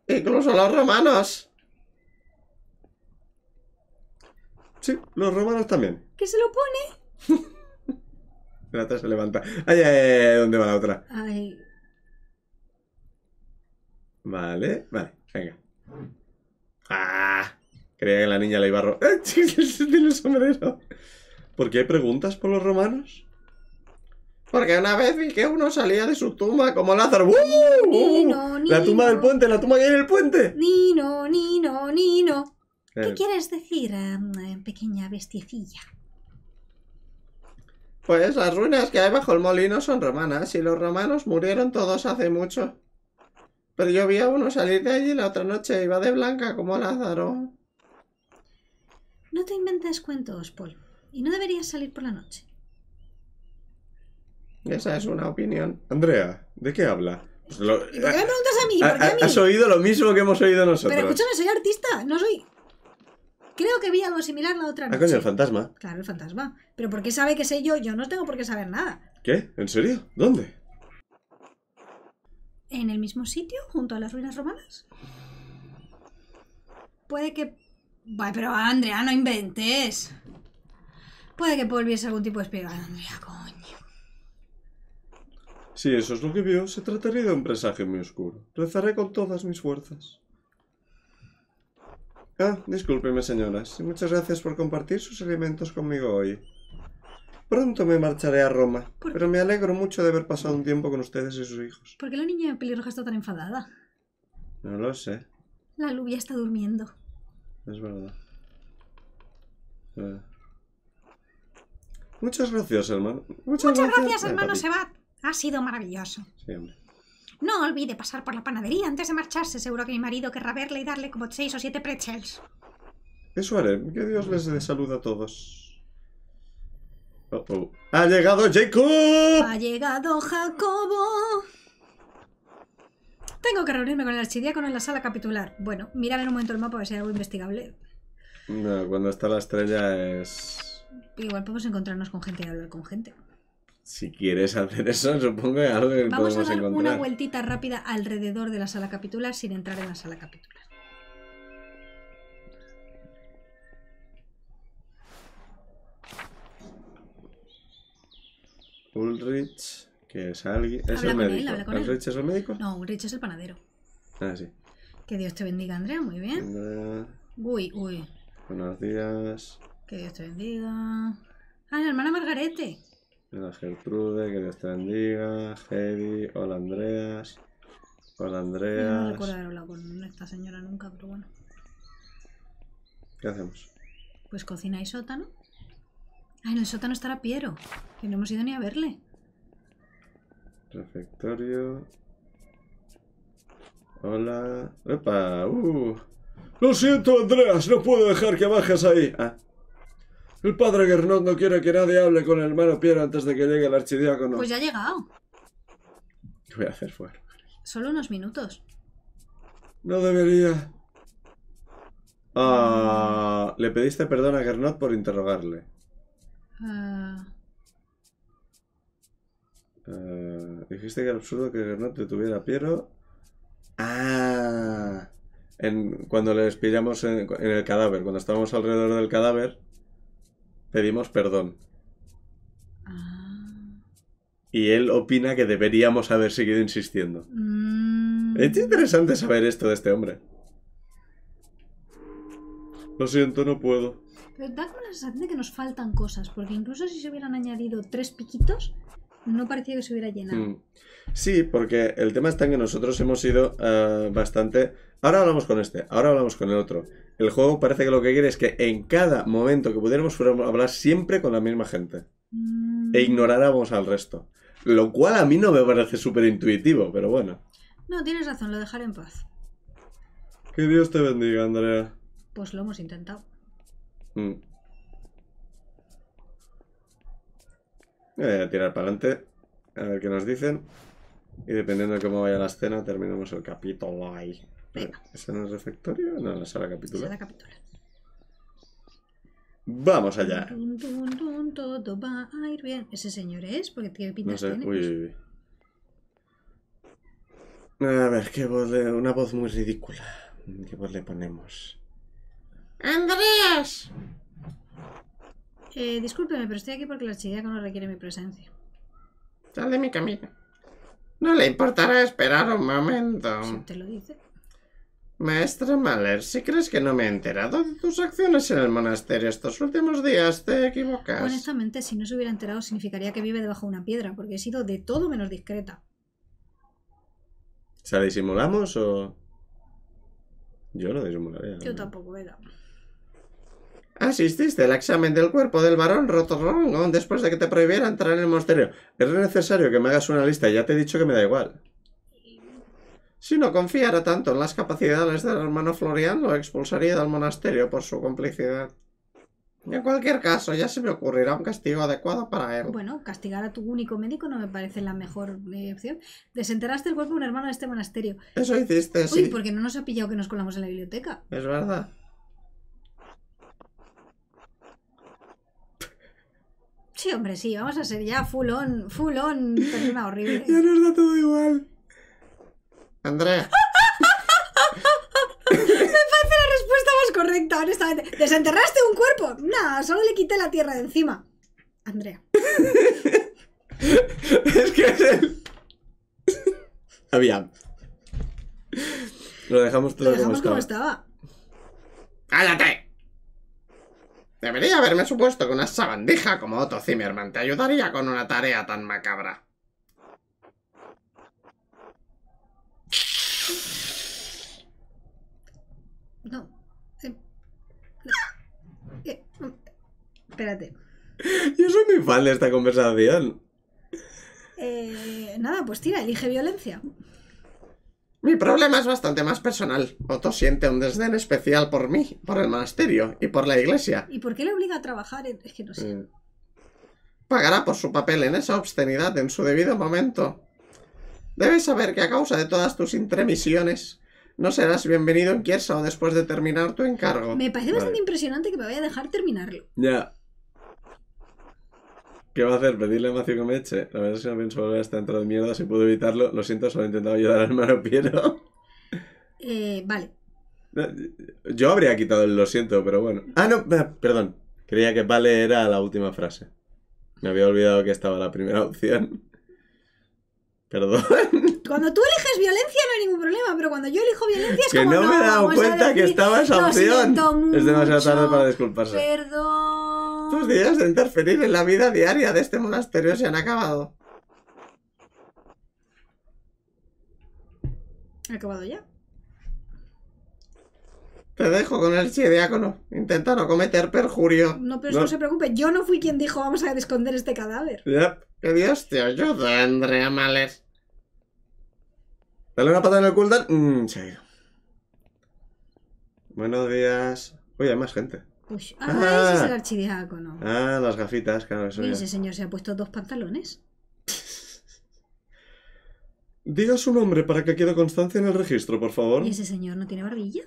Incluso los romanos. Sí, los romanos también. ¿Qué se lo pone? La otra se levanta. Ay, ay, ay, ¿dónde va la otra? Ay. Vale, vale, venga. ¡Ah! Creía que la niña le iba a robar. el ¡Eh, sombrero! ¿Por qué hay preguntas por los romanos? Porque una vez vi que uno salía de su tumba como Lázaro. ¡Uh! Nino, ¡Uh! La tumba del puente, la tumba que hay en el puente. Nino, Nino, Nino. ¿Qué quieres decir, em, pequeña bestiecilla? Pues las ruinas que hay bajo el molino son romanas y los romanos murieron todos hace mucho. Pero yo vi a uno salir de allí la otra noche, iba de blanca como Lázaro. No te inventes cuentos, Paul. Y no deberías salir por la noche. Esa es una opinión. Andrea, ¿de qué habla? Pues ¿Por qué me ah, preguntas a mí? ¿Por ah, qué a ah, mí? Has oído lo mismo que hemos oído nosotros. Pero escúchame, soy artista, no soy creo que vi algo similar la otra noche. Ah, coño, el fantasma. Claro, el fantasma. Pero ¿por qué sabe que sé yo? Yo no tengo por qué saber nada. ¿Qué? ¿En serio? ¿Dónde? ¿En el mismo sitio? ¿Junto a las ruinas romanas? Puede que... Vale, pero Andrea, no inventes. Puede que volviese algún tipo de espiga. Andrea, coño. Si eso es lo que vio, se trataría de un presaje muy oscuro. Rezaré con todas mis fuerzas. Ah, discúlpeme señoras, muchas gracias por compartir sus alimentos conmigo hoy. Pronto me marcharé a Roma, pero me alegro mucho de haber pasado un tiempo con ustedes y sus hijos. ¿Por qué la niña pelirroja está tan enfadada? No lo sé. La lluvia está durmiendo. Es verdad. Ah. Muchas gracias, hermano. Muchas, gracias, gracias hermano Sebat. Ha sido maravilloso. Sí, hombre. No olvide pasar por la panadería antes de marcharse. Seguro que mi marido querrá verle y darle como seis o siete pretzels. Eso haré. Que Dios les dé salud a todos. Oh, oh. ¡Ha llegado Jacob! ¡Ha llegado Jacobo! Tengo que reunirme con el archidiácono en la sala capitular. Bueno, mírame en un momento el mapa a ver si hay algo investigable. No, cuando está la estrella es... Igual podemos encontrarnos con gente y hablar con gente si quieres hacer eso, supongo que algo que Vamos podemos a dar una vueltita rápida alrededor de la sala capitular sin entrar en la sala capitular. Ulrich, que es alguien. Es el médico. ¿Ulrich es el médico? No, Ulrich es el panadero. Ah, sí. Que Dios te bendiga, Andrea, muy bien. Uy, uy. Buenos días. Que Dios te bendiga. Ah, la hermana Margarete. Hola Gertrude, que Dios te bendiga. Heidi, hola Andreas. Hola Andreas. No recuerdo haber hablado con esta señora nunca, pero bueno. ¿Qué hacemos? Pues cocina y sótano. Ah, en el sótano estará Piero, que no hemos ido ni a verle. Refectorio. Hola. ¡Epa! ¡Uh! Lo siento, Andreas, no puedo dejar que bajes ahí. Ah. El padre Gernot no quiere que nadie hable con el hermano Piero antes de que llegue el archidiácono. Pues ya ha llegado. ¿Qué voy a hacer fuera? Solo unos minutos. No debería. Ah, le pediste perdón a Gernot por interrogarle. Ah. Eh, dijiste que era absurdo que Gernot detuviera a Piero. Ah, en, cuando le pillamos en el cadáver, cuando estábamos alrededor del cadáver, pedimos perdón. Ah. Y él opina que deberíamos haber seguido insistiendo. Mm. Es interesante saber esto de este hombre. Lo siento, no puedo. Pero da con la sensación de que nos faltan cosas, porque incluso si se hubieran añadido tres piquitos, no parecía que se hubiera llenado. Mm. Sí, porque el tema está en que nosotros hemos ido eh, bastante Ahora hablamos con este, ahora hablamos con el otro. El juego parece que lo que quiere es que en cada momento que pudiéramos fuéramos hablar siempre con la misma gente. Mm. E ignoráramos al resto. Lo cual a mí no me parece súper intuitivo, pero bueno. No, tienes razón, lo dejaré en paz. Que Dios te bendiga, Andrea. Pues lo hemos intentado. Mm. Voy a tirar para adelante, a ver qué nos dicen. Y dependiendo de cómo vaya la escena, terminamos el capítulo ahí. Venga. ¿Es en el refectorio no en la sala capitular? Sala capitular. Vamos allá. todo va a ir bien. Ese señor es, porque tiene pinta no sé. Pues. Uy, A ver, qué voz le... una voz muy ridícula. ¿Qué voz le ponemos? ¡Andrés! Eh, discúlpeme, pero estoy aquí porque la que no requiere mi presencia. Sal de mi camino. No le importará esperar un momento. Si te lo dice. Maestra Mahler, si crees que no me he enterado de tus acciones en el monasterio estos últimos días, te equivocas. Honestamente, si no se hubiera enterado, significaría que vive debajo de una piedra, porque he sido de todo menos discreta. ¿Se la disimulamos o...? Yo no disimularía. Yo tampoco, veo. Asististe al examen del cuerpo del varón rotorrón después de que te prohibiera entrar en el monasterio. Es necesario que me hagas una lista, ya te he dicho que me da igual. Si no confiara tanto en las capacidades del hermano Florian, lo expulsaría del monasterio por su complicidad. En cualquier caso, ya se me ocurrirá un castigo adecuado para él. Bueno, castigar a tu único médico no me parece la mejor eh, opción. Desenteraste el cuerpo de un hermano de este monasterio. Eso hiciste, sí. Uy, porque no nos ha pillado que nos colamos en la biblioteca. Es verdad. Sí, hombre, sí, vamos a ser ya full on, persona horrible. ya nos da todo igual. Andrea. Me parece la respuesta más correcta, honestamente. ¿Desenterraste un cuerpo? Nada, solo le quité la tierra de encima. Andrea. es que es el... Había. Lo dejamos todo como, estaba. ¡Cállate! Debería haberme supuesto que una sabandija como Otto Zimmerman te ayudaría con una tarea tan macabra. No. espérate. Yo soy muy fan de esta conversación. Eh, nada, pues tira, elige violencia. Mi problema es bastante más personal. Otto siente un desdén especial por mí, por el monasterio y por la iglesia. ¿Y por qué le obliga a trabajar? En... Es que no sé. Mm. Pagará por su papel en esa obscenidad en su debido momento. Debes saber que a causa de todas tus intremisiones, no serás bienvenido en Kiersa o después de terminar tu encargo. Me parece bastante impresionante que me vaya a dejar terminarlo. Ya. ¿Qué va a hacer? ¿Pedirle a Macio que me eche? La verdad es que no pienso volver a estar dentro de mierda. Si puedo evitarlo, lo siento, solo he intentado ayudar al mano Piero. Eh, vale. Yo habría quitado el lo siento, pero bueno. Ah, no, ah, perdón. Creía que vale era la última frase. Me había olvidado que estaba la primera opción. Perdón. Cuando tú eliges violencia no hay ningún problema, pero cuando yo elijo violencia es que no me he dado cuenta que estaba esa opción. es demasiado tarde para disculparse. Perdón. Tus días de interferir en la vida diaria de este monasterio se han acabado. ¿Ha acabado ya? Te dejo con el archidiácono, Intenta no cometer perjurio. No, pero no. se preocupe. Yo no fui quien dijo vamos a esconder este cadáver. Yep. Que Dios te ayude, Andrea Males. Dale una patada en el cooldown. Mm, Buenos días. Oye, hay más gente. Uy, ah, ese es el ah. archidiácono. Ah, las gafitas, claro. Eso ese señor se ha puesto dos pantalones. Diga su nombre para que quede constancia en el registro, por favor. ¿Y ese señor no tiene barbilla?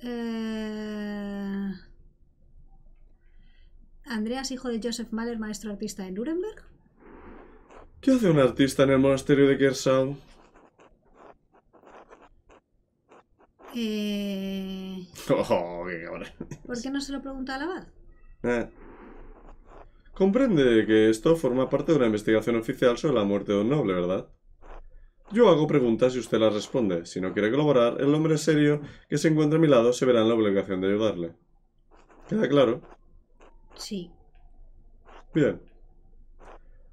Eh... Andreas, hijo de Joseph Mahler, maestro artista de Nuremberg. ¿Qué hace un artista en el monasterio de Kersau? Eh... Oh, ¿Por qué no se lo pregunta al abad? Eh. Comprende que esto forma parte de una investigación oficial sobre la muerte de un noble, ¿verdad? Yo hago preguntas y usted las responde. Si no quiere colaborar, el hombre serio que se encuentra a mi lado se verá en la obligación de ayudarle. ¿Queda claro? Sí. Bien.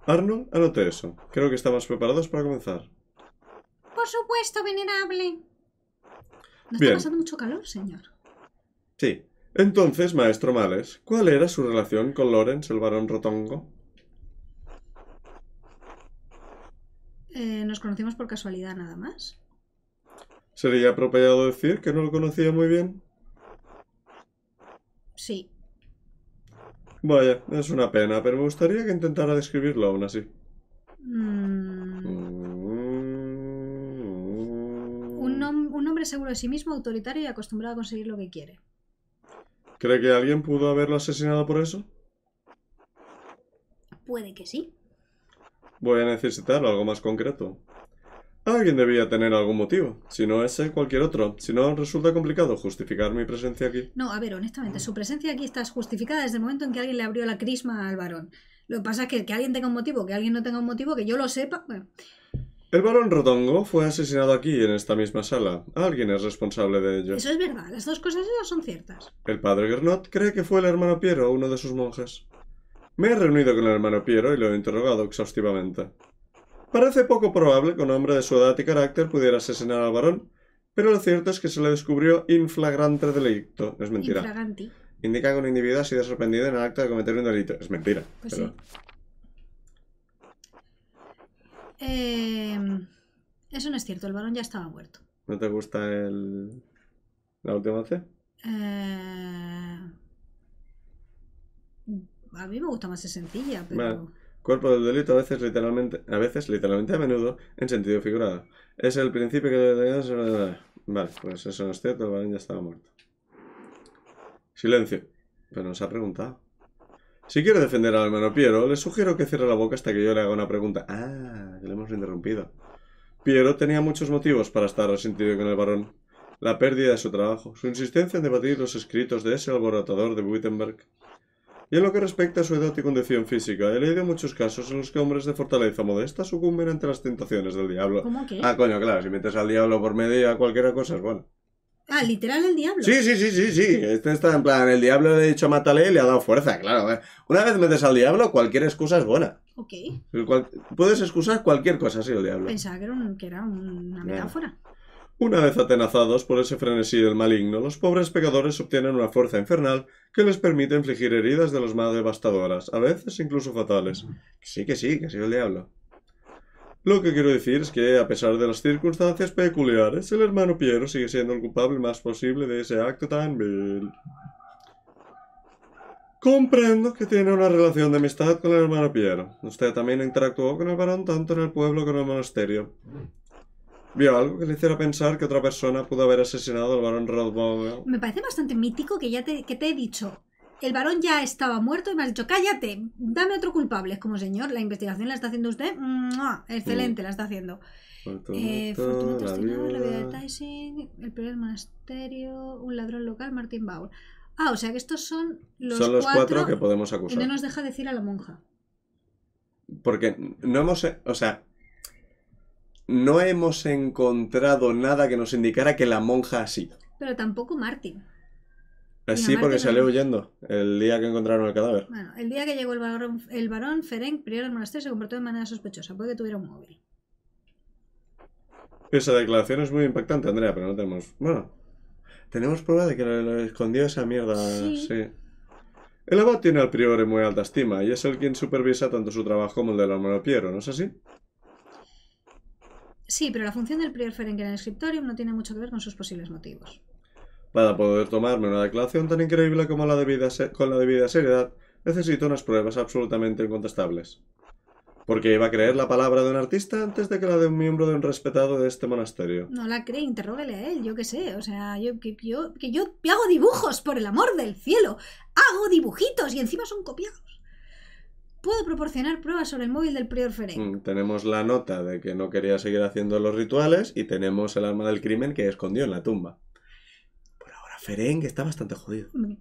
Arnold, anote eso. Creo que estamos preparados para comenzar. Por supuesto, venerable. ¿No está mucho calor, señor? Sí. Entonces, maestro Males, ¿cuál era su relación con Lorenz, el varón rotongo? Eh, nos conocimos por casualidad nada más. ¿Sería apropiado decir que no lo conocía muy bien? Sí. Vaya, es una pena, pero me gustaría que intentara describirlo aún así. Mm. Un, un hombre seguro de sí mismo, autoritario y acostumbrado a conseguir lo que quiere. ¿Cree que alguien pudo haberlo asesinado por eso? Puede que sí. Voy a necesitar algo más concreto. Alguien debía tener algún motivo, si no ese, cualquier otro. Si no, resulta complicado justificar mi presencia aquí. No, a ver, honestamente, su presencia aquí está justificada desde el momento en que alguien le abrió la crisma al varón. Lo que pasa es que, que alguien tenga un motivo, que alguien no tenga un motivo, que yo lo sepa... El varón Rodongo fue asesinado aquí, en esta misma sala. Alguien es responsable de ello. Eso es verdad, las dos cosas son ciertas. El padre Gernot cree que fue el hermano Piero, uno de sus monjes. Me he reunido con el hermano Piero y lo he interrogado exhaustivamente. Parece poco probable que un hombre de su edad y carácter pudiera asesinar al varón, pero lo cierto es que se le descubrió inflagrante delicto. Es mentira. Indica que un individuo ha sido sorprendido en el acto de cometer un delito. Es mentira. Pues em, eso no es cierto, el varón ya estaba muerto. ¿No te gusta el... la última C? Eh a mí me gusta más sencilla, pero... Cuerpo del delito a veces literalmente, a veces literalmente a menudo, en sentido figurado. Es el principio que Vale, pues eso no es cierto, el barón ya estaba muerto. Silencio. Pero nos ha preguntado. Si quiero defender al hermano Piero, le sugiero que cierre la boca hasta que yo le haga una pregunta. Ah, le hemos interrumpido. Piero tenía muchos motivos para estar resentido con el varón. La pérdida de su trabajo, su insistencia en debatir los escritos de ese alborotador de Wittenberg, y en lo que respecta a su edad y condición física, he leído muchos casos en los que hombres de fortaleza modesta sucumben ante las tentaciones del diablo. ¿Cómo que? Ah, coño, claro, si metes al diablo por medio a cualquiera cosa es bueno. Ah, literal el diablo. Sí, sí, sí, sí, sí. Este está en plan, el diablo le ha dicho matale, y le ha dado fuerza, claro. Una vez metes al diablo, cualquier excusa es buena. Ok. Puedes excusar cualquier cosa, si el diablo. Pensaba que era una metáfora. Una vez atenazados por ese frenesí del maligno, los pobres pecadores obtienen una fuerza infernal que les permite infligir heridas de los más devastadoras, a veces incluso fatales. Sí que sí, que sí, el diablo. Lo que quiero decir es que, a pesar de las circunstancias peculiares, el hermano Piero sigue siendo el culpable más posible de ese acto tan vil. Comprendo que tiene una relación de amistad con el hermano Piero. Usted también interactuó con el varón tanto en el pueblo como en el monasterio. Vio algo que le hiciera pensar que otra persona pudo haber asesinado al barón Rothbauer. Me parece bastante mítico que ya te, he dicho. El varón ya estaba muerto y me has dicho, cállate, dame otro culpable. Es como, señor, la investigación la está haciendo usted. Excelente, mm. la está haciendo. Fortuna, eh, la, vida de Tyson, el primer monasterio, un ladrón local, Martín Bauer. Ah, o sea que estos son los, son los cuatro, que podemos acusar. no nos deja decir a la monja. Porque no hemos... Eh, o sea, no hemos encontrado nada que nos indicara que la monja ha sido. Pero tampoco Martín. Eh, así, sí, porque salió huyendo el día que encontraron el cadáver. Bueno, el día que llegó el varón, el varón Ferenc, prior del monasterio, se comportó de manera sospechosa. Puede que tuviera un móvil. Esa declaración es muy impactante, Andrea, pero no tenemos. Bueno, tenemos prueba de que lo, escondió esa mierda. Sí. El abad tiene al prior en muy alta estima y es el quien supervisa tanto su trabajo como el del hermano Piero, ¿no es así? Sí, pero la función del prior en el scriptorium no tiene mucho que ver con sus posibles motivos. Para poder tomarme una declaración tan increíble como la debida con la debida seriedad, necesito unas pruebas absolutamente incontestables. Porque iba a creer la palabra de un artista antes de que la de un miembro de un respetado de este monasterio. No la cree, interrógale a él, yo qué sé. O sea, yo que, yo que yo hago dibujos, por el amor del cielo. Hago dibujitos y encima son copiados puedo proporcionar pruebas sobre el móvil del prior Ferenc. Mm, tenemos la nota de que no quería seguir haciendo los rituales y tenemos el arma del crimen que escondió en la tumba. Por ahora Ferenc está bastante jodido. Mm,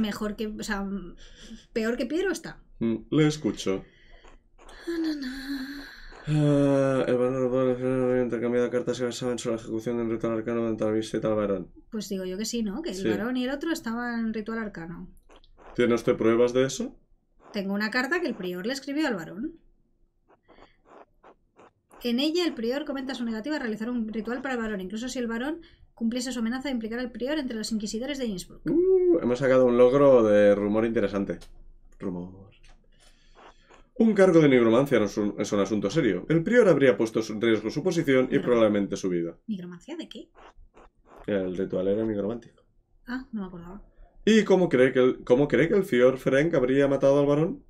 mejor que, o sea, peor que Piero está. Mm, le escucho. Ah, el valor de intercambiado cartas que basaban sobre la ejecución del ritual arcano durante la visita al varón. Pues digo yo que sí, ¿no? Que el varón y el otro estaban en ritual arcano. ¿Tiene usted pruebas de eso? tengo una carta que el prior le escribió al varón. En ella el prior comenta su negativa a realizar un ritual para el varón, incluso si el varón cumpliese su amenaza de implicar al prior entre los inquisidores de Innsbruck. Uh, hemos sacado un logro de rumor interesante. Rumor. Un cargo de nigromancia no es un, asunto serio. El prior habría puesto en riesgo su posición y probablemente su vida. ¿Nigromancia de qué? El ritual era nigromántico. Ah, no me acordaba. ¿Y cómo cree que el, cómo cree que el Fior Ferenc habría matado al varón?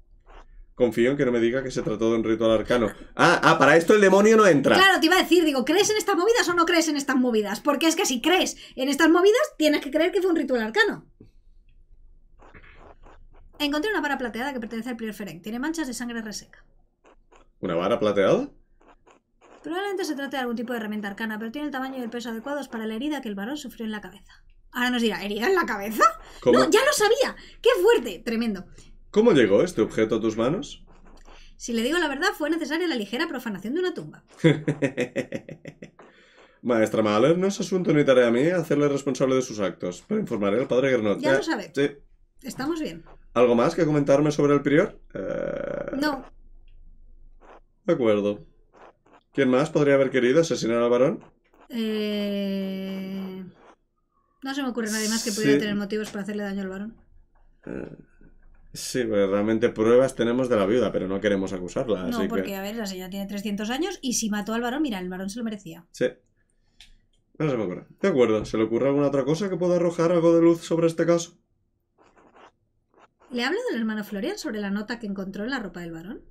Confío en que no me diga que se trató de un ritual arcano. Ah, ah, para esto el demonio no entra. Claro, te iba a decir, digo, ¿crees en estas movidas o no crees en estas movidas? Porque es que si crees en estas movidas, tienes que creer que fue un ritual arcano. Encontré una vara plateada que pertenece al Prior Ferenc. Tiene manchas de sangre reseca. ¿Una vara plateada? Probablemente se trate de algún tipo de herramienta arcana, pero tiene el tamaño y el peso adecuados para la herida que el varón sufrió en la cabeza. Ahora nos dirá, ¿herida en la cabeza? No, ya lo sabía. ¡Qué fuerte! Tremendo. ¿Cómo llegó este objeto a tus manos? Si le digo la verdad, fue necesaria la ligera profanación de una tumba. Maestra Mahler, no es asunto ni tarea mía hacerle responsable de sus actos, pero informaré al padre Gernot. Ya lo eh, sabe. Sí. Estamos bien. ¿Algo más que comentarme sobre el prior? Eh, no. De acuerdo. ¿Quién más podría haber querido asesinar al varón? Eh... No se me ocurre nadie más que pudiera tener motivos para hacerle daño al varón. Eh, sí, pues realmente pruebas tenemos de la viuda, pero no queremos acusarla. No, porque a ver, la señora tiene 300 años y si mató al varón, mira, el varón se lo merecía. Sí. No se me ocurre. De acuerdo, ¿se le ocurre alguna otra cosa que pueda arrojar algo de luz sobre este caso? ¿Le habla del hermano Florian sobre la nota que encontró en la ropa del varón?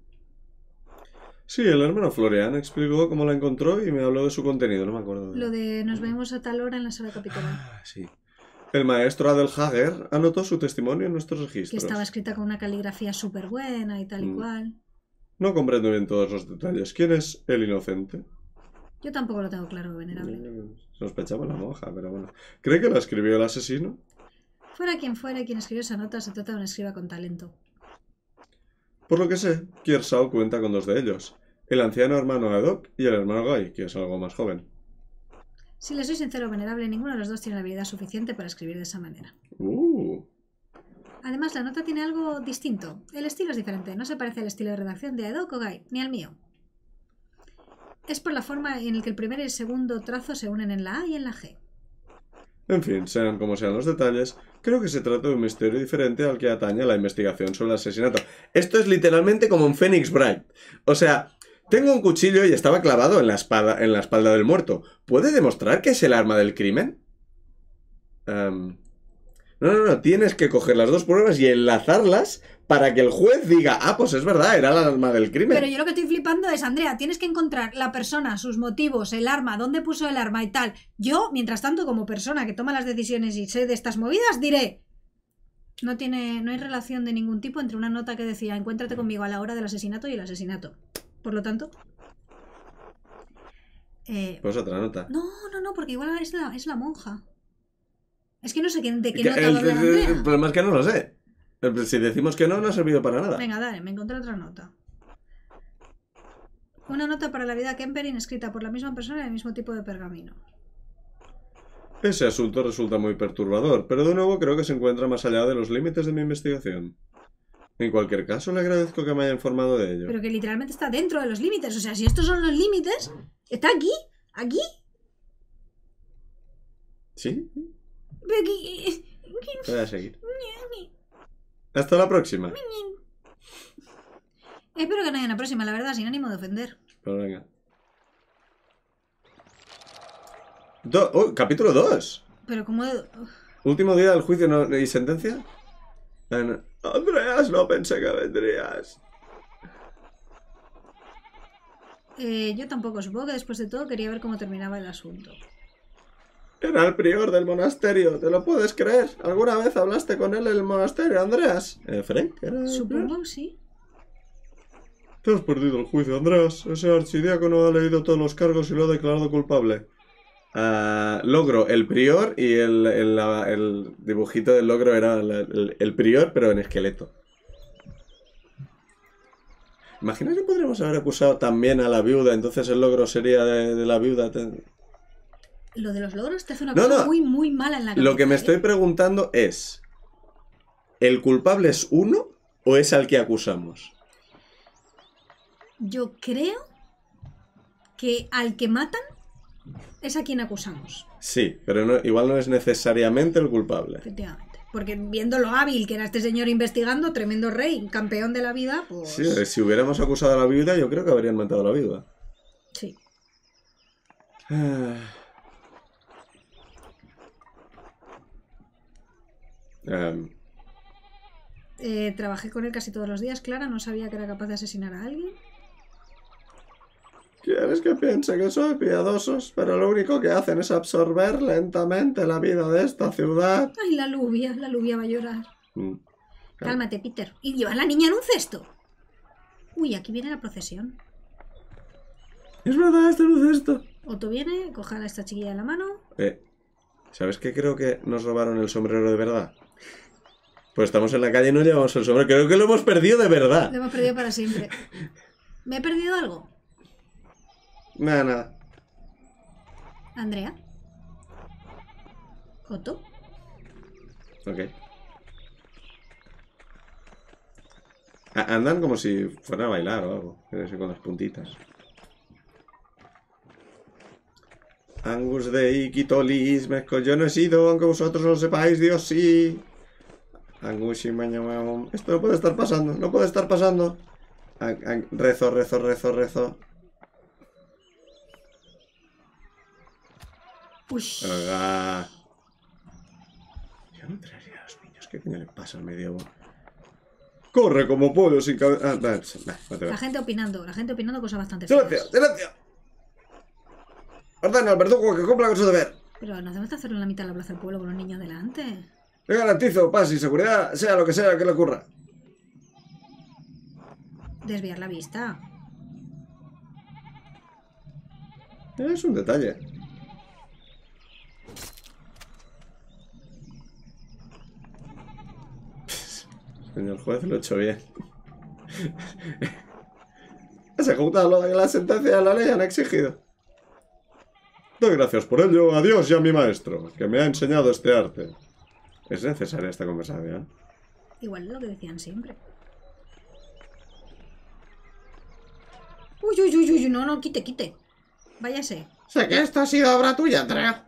Sí, el hermano Florian explicó cómo la encontró y me habló de su contenido, no me acuerdo. Lo de nos vemos a tal hora en la sala capitular. Ah, sí. El maestro Adel Hager anotó su testimonio en nuestros registros. Que estaba escrita con una caligrafía súper buena y tal y mm. cual. No comprendo bien todos los detalles. ¿Quién es el inocente? Yo tampoco lo tengo claro, venerable. Eh, sospechaba la monja, pero bueno. ¿Cree que la escribió el asesino? Fuera quien fuera, quien escribió esa nota se trata de un escriba con talento. Por lo que sé, Kiersau cuenta con dos de ellos, el anciano hermano Adoc y el hermano Guy, que es algo más joven. Si le soy sincero, venerable, ninguno de los dos tiene la habilidad suficiente para escribir de esa manera. Uh. Además, la nota tiene algo distinto. El estilo es diferente, no se parece al estilo de redacción de Adok o Guy, ni al mío. Es por la forma en la que el primer y el segundo trazo se unen en la A y en la G. En fin, sean como sean los detalles, creo que se trata de un misterio diferente al que atañe la investigación sobre el asesinato. Esto es literalmente como un Phoenix Bright. O sea, tengo un cuchillo y estaba clavado en la espalda, en la espalda del muerto. ¿Puede demostrar que es el arma del crimen? Em, no, no, no, tienes que coger las dos pruebas y enlazarlas para que el juez diga, ah, pues es verdad, era el arma del crimen. Pero yo lo que estoy flipando es, Andrea, tienes que encontrar la persona, sus motivos, el arma, dónde puso el arma y tal. Yo, mientras tanto, como persona que toma las decisiones y sé de estas movidas, diré, no tiene, no hay relación de ningún tipo entre una nota que decía, encuéntrate conmigo a la hora del asesinato y el asesinato. Por lo tanto... Eh, pues otra nota. No, no, no, porque igual es la, es la monja. Es que no sé de qué nota el problema es que no lo sé si decimos que no, no ha servido para nada. Venga, dale, me encontré otra nota. Una nota para la vida Kemperin escrita por la misma persona en el mismo tipo de pergamino. Ese asunto resulta muy perturbador, pero de nuevo creo que se encuentra más allá de los límites de mi investigación. En cualquier caso, le agradezco que me haya informado de ello. Pero que literalmente está dentro de los límites. O sea, si estos son los límites, está aquí, aquí. ¿Sí? Pero eh, eh, Voy a seguir. Hasta la próxima. Espero que no haya una próxima, la verdad, sin ánimo de ofender. Pero venga. Oh, capítulo 2. Pero como... Último día del juicio y sentencia. Andreas, no pensé que vendrías. Eh, yo tampoco, supongo que después de todo quería ver cómo terminaba el asunto. Era el prior del monasterio, ¿te lo puedes creer? ¿Alguna vez hablaste con él en el monasterio, Andrés? ¿Eh, Frank? ¿Era sí. Te has perdido el juicio, Andrés. Ese no ha leído todos los cargos y lo ha declarado culpable. Ah, logro, el prior y el, dibujito del logro era el, prior, pero en esqueleto. Imagina que podríamos haber acusado también a la viuda, entonces el logro sería de, la viuda. Lo de los logros te hace una cosa muy, muy mala en la cabeza. Lo que me estoy ¿eh? preguntando es: ¿el culpable es uno o es al que acusamos? Yo creo que al que matan es a quien acusamos. Sí, pero igual no es necesariamente el culpable. Efectivamente. Porque viendo lo hábil que era este señor investigando, tremendo rey, campeón de la vida, pues... Sí, si hubiéramos acusado a la viuda, yo creo que habrían matado a la viuda. Sí. Ah. Eh, Eh, trabajé con él casi todos los días, Clara. No sabía que era capaz de asesinar a alguien. ¿Quieres que piense que soy piadosos? Pero lo único que hacen es absorber lentamente la vida de esta ciudad. Ay, la lluvia, la lluvia va a llorar. Mm. Cálmate, Peter. Y lleva a la niña en un cesto. Uy, aquí viene la procesión. Es verdad, este es un cesto! Otto viene, coja a esta chiquilla de la mano. Eh, ¿Sabes qué? Creo que nos robaron el sombrero de verdad. Pues estamos en la calle y no llevamos el sobre. Creo que lo hemos perdido de verdad. Lo hemos perdido para siempre. ¿Me he perdido algo? Nada, nada. ¿Andrea? ¿Coto? Ok. andan como si fueran a bailar o algo. con las puntitas. Angus de Iquitolis, mezco. Yo no he sido, aunque vosotros lo sepáis, Dios sí. Angushi, mañana mañana Esto no puede estar pasando, no puede estar pasando. rezo, rezo, rezo, rezo. Ush. Yo no traería a los niños. ¿Qué coño le pasa al medio? Corre como puedo sin cabeza. Ah, la gente opinando, la gente opinando cosas bastante ¡Silencio! ¡Silencio! Ordena al verdugo que cumpla con su deber. Pero no debemos hacer en la mitad de la plaza del pueblo con los niños delante. Le garantizo paz y seguridad, sea lo que sea que le ocurra. Desviar la vista. Es un detalle. Señor juez, lo he hecho bien. Has lo que la sentencia de la ley han exigido. Doy gracias por ello. Adiós a mi maestro, que me ha enseñado este arte. ¿Es necesaria esta conversación? Igual es lo que decían siempre. Uy, uy, uy, uy, no, no, quite, quite. Váyase. Sé que esta ha sido obra tuya, Andrea.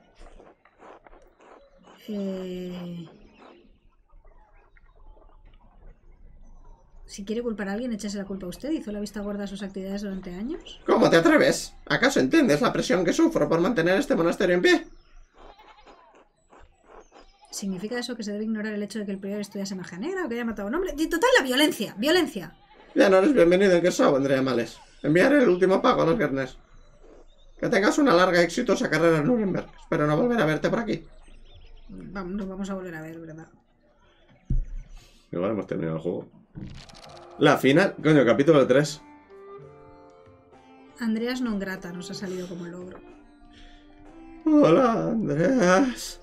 Eh... Si quiere culpar a alguien, échase la culpa a usted. ¿Hizo la vista gorda a sus actividades durante años? ¿Cómo te atreves? ¿Acaso entiendes la presión que sufro por mantener este monasterio en pie? ¿Significa eso que se debe ignorar el hecho de que el prior estudiase magia negra o que haya matado a un hombre? Y total, la violencia, violencia. Ya no eres bienvenido en Kersau, Andrea Males. enviar el último pago a los viernes. Que tengas una larga y exitosa carrera en Nuremberg. Espero no volver a verte por aquí. Vamos, nos vamos a volver a ver, ¿verdad? Igual hemos terminado el juego. La final, coño, capítulo 3. Andreas non grata nos ha salido como logro. Hola, Andreas.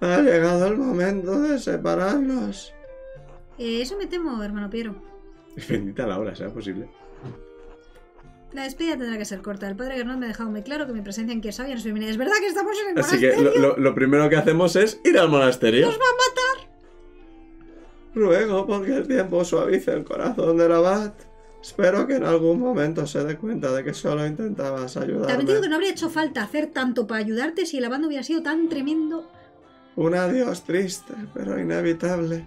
Ha llegado el momento de separarnos. Eh, eso me temo, hermano Piero. Bendita la hora, sea posible. La despedida tendrá que ser corta. El padre Gernot me ha dejado muy claro que mi presencia en Kiersavia no es bienvenida. Es verdad que estamos en el Así monasterio. Así que lo, primero que hacemos es ir al monasterio. ¡Nos va a matar! Ruego porque el tiempo suavice el corazón del abad. Espero que en algún momento se dé cuenta de que solo intentabas ayudar. También digo que no habría hecho falta hacer tanto para ayudarte si el abad no hubiera sido tan tremendo un adiós triste, pero inevitable.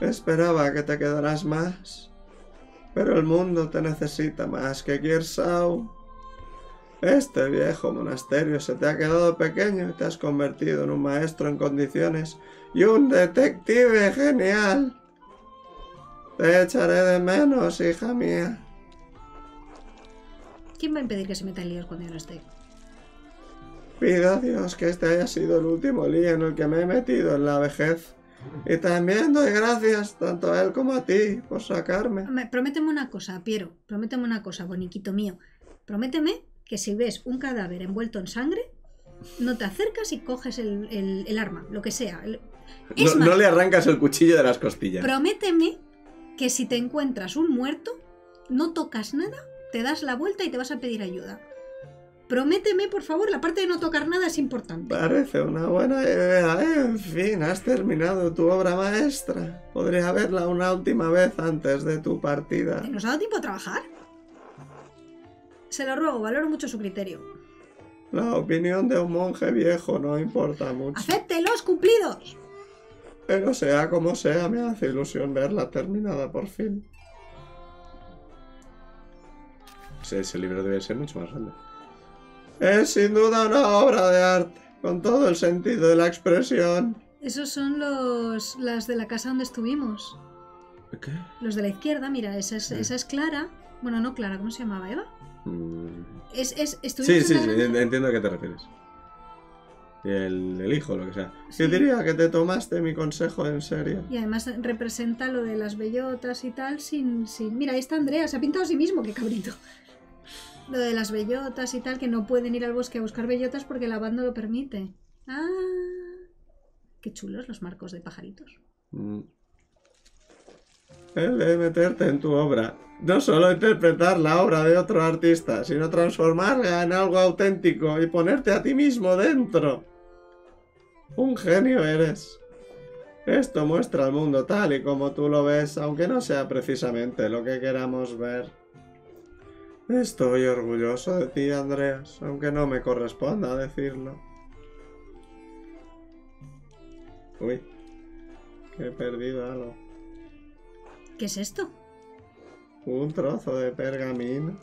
Esperaba que te quedarás más. Pero el mundo te necesita más que Kiersau. Este viejo monasterio se te ha quedado pequeño y te has convertido en un maestro en condiciones y un detective genial. Te echaré de menos, hija mía. ¿Quién va a impedir que se meta líos cuando yo no esté? Pido a Dios que este haya sido el último día en el que me he metido en la vejez. Y también doy gracias tanto a él como a ti por sacarme. me prométeme una cosa, Piero. Prométeme una cosa, boniquito mío. Prométeme que si ves un cadáver envuelto en sangre, no te acercas y coges el, arma, lo que sea. no, no le arrancas el cuchillo de las costillas. Prométeme que si te encuentras un muerto, no tocas nada, te das la vuelta y te vas a pedir ayuda. Prométeme, por favor, la parte de no tocar nada es importante. Parece una buena idea. ¿eh? En fin, has terminado tu obra maestra. Podría verla una última vez antes de tu partida. ¿Nos ha dado tiempo a trabajar? Se lo ruego, valoro mucho su criterio. La opinión de un monje viejo no importa mucho. ¡Acepte los cumplidos! Pero sea como sea, me hace ilusión verla terminada por fin. Ese libro debe ser mucho más grande. Es sin duda una obra de arte, con todo el sentido de la expresión. Esos son los las de la casa donde estuvimos. ¿Qué? Los de la izquierda, mira, esa es, esa es Clara. Bueno, no Clara, ¿cómo se llamaba? ¿Eva? Mm. Es, sí, sí, sí, entiendo a qué te refieres. El, hijo, lo que sea. Sí. diría que te tomaste mi consejo en serio. Y además representa lo de las bellotas y tal sin... sin... Mira, ahí está Andrea, se ha pintado a sí mismo, qué cabrito lo de las bellotas y tal, que no pueden ir al bosque a buscar bellotas porque la banda lo permite. Ah, qué chulos los marcos de pajaritos. Mm. El de meterte en tu obra. No solo interpretar la obra de otro artista, sino transformarla en algo auténtico y ponerte a ti mismo dentro. Un genio eres. Esto muestra al mundo tal y como tú lo ves, aunque no sea precisamente lo que queramos ver. Estoy orgulloso de ti, Andreas, aunque no me corresponda decirlo. Uy, que he perdido algo. ¿Qué es esto? Un trozo de pergamino.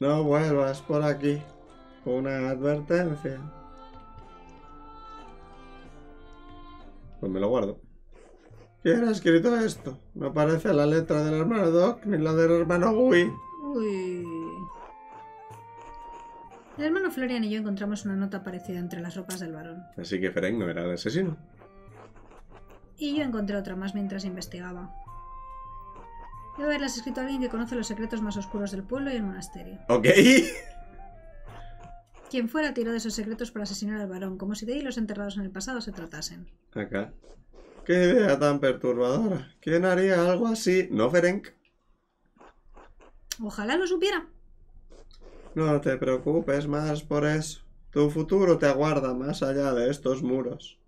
No vuelvas por aquí. Una advertencia. Pues me lo guardo. ¿Quién ha escrito esto? No parece la letra del hermano Doc ni la del hermano Gui. Uy. El hermano Florian y yo encontramos una nota parecida entre las ropas del varón. Así que Ferenc no era el asesino. Y yo encontré otra más mientras investigaba. Debe haberlas escrito alguien que conoce los secretos más oscuros del pueblo y el monasterio. Ok. Quien fuera tiró de esos secretos para asesinar al varón, como si de ahí los enterrados en el pasado se tratasen. Acá. ¡Qué idea tan perturbadora! ¿Quién haría algo así? ¿No, Ferenc? Ojalá lo supiera. No te preocupes más por eso. Tu futuro te aguarda más allá de estos muros.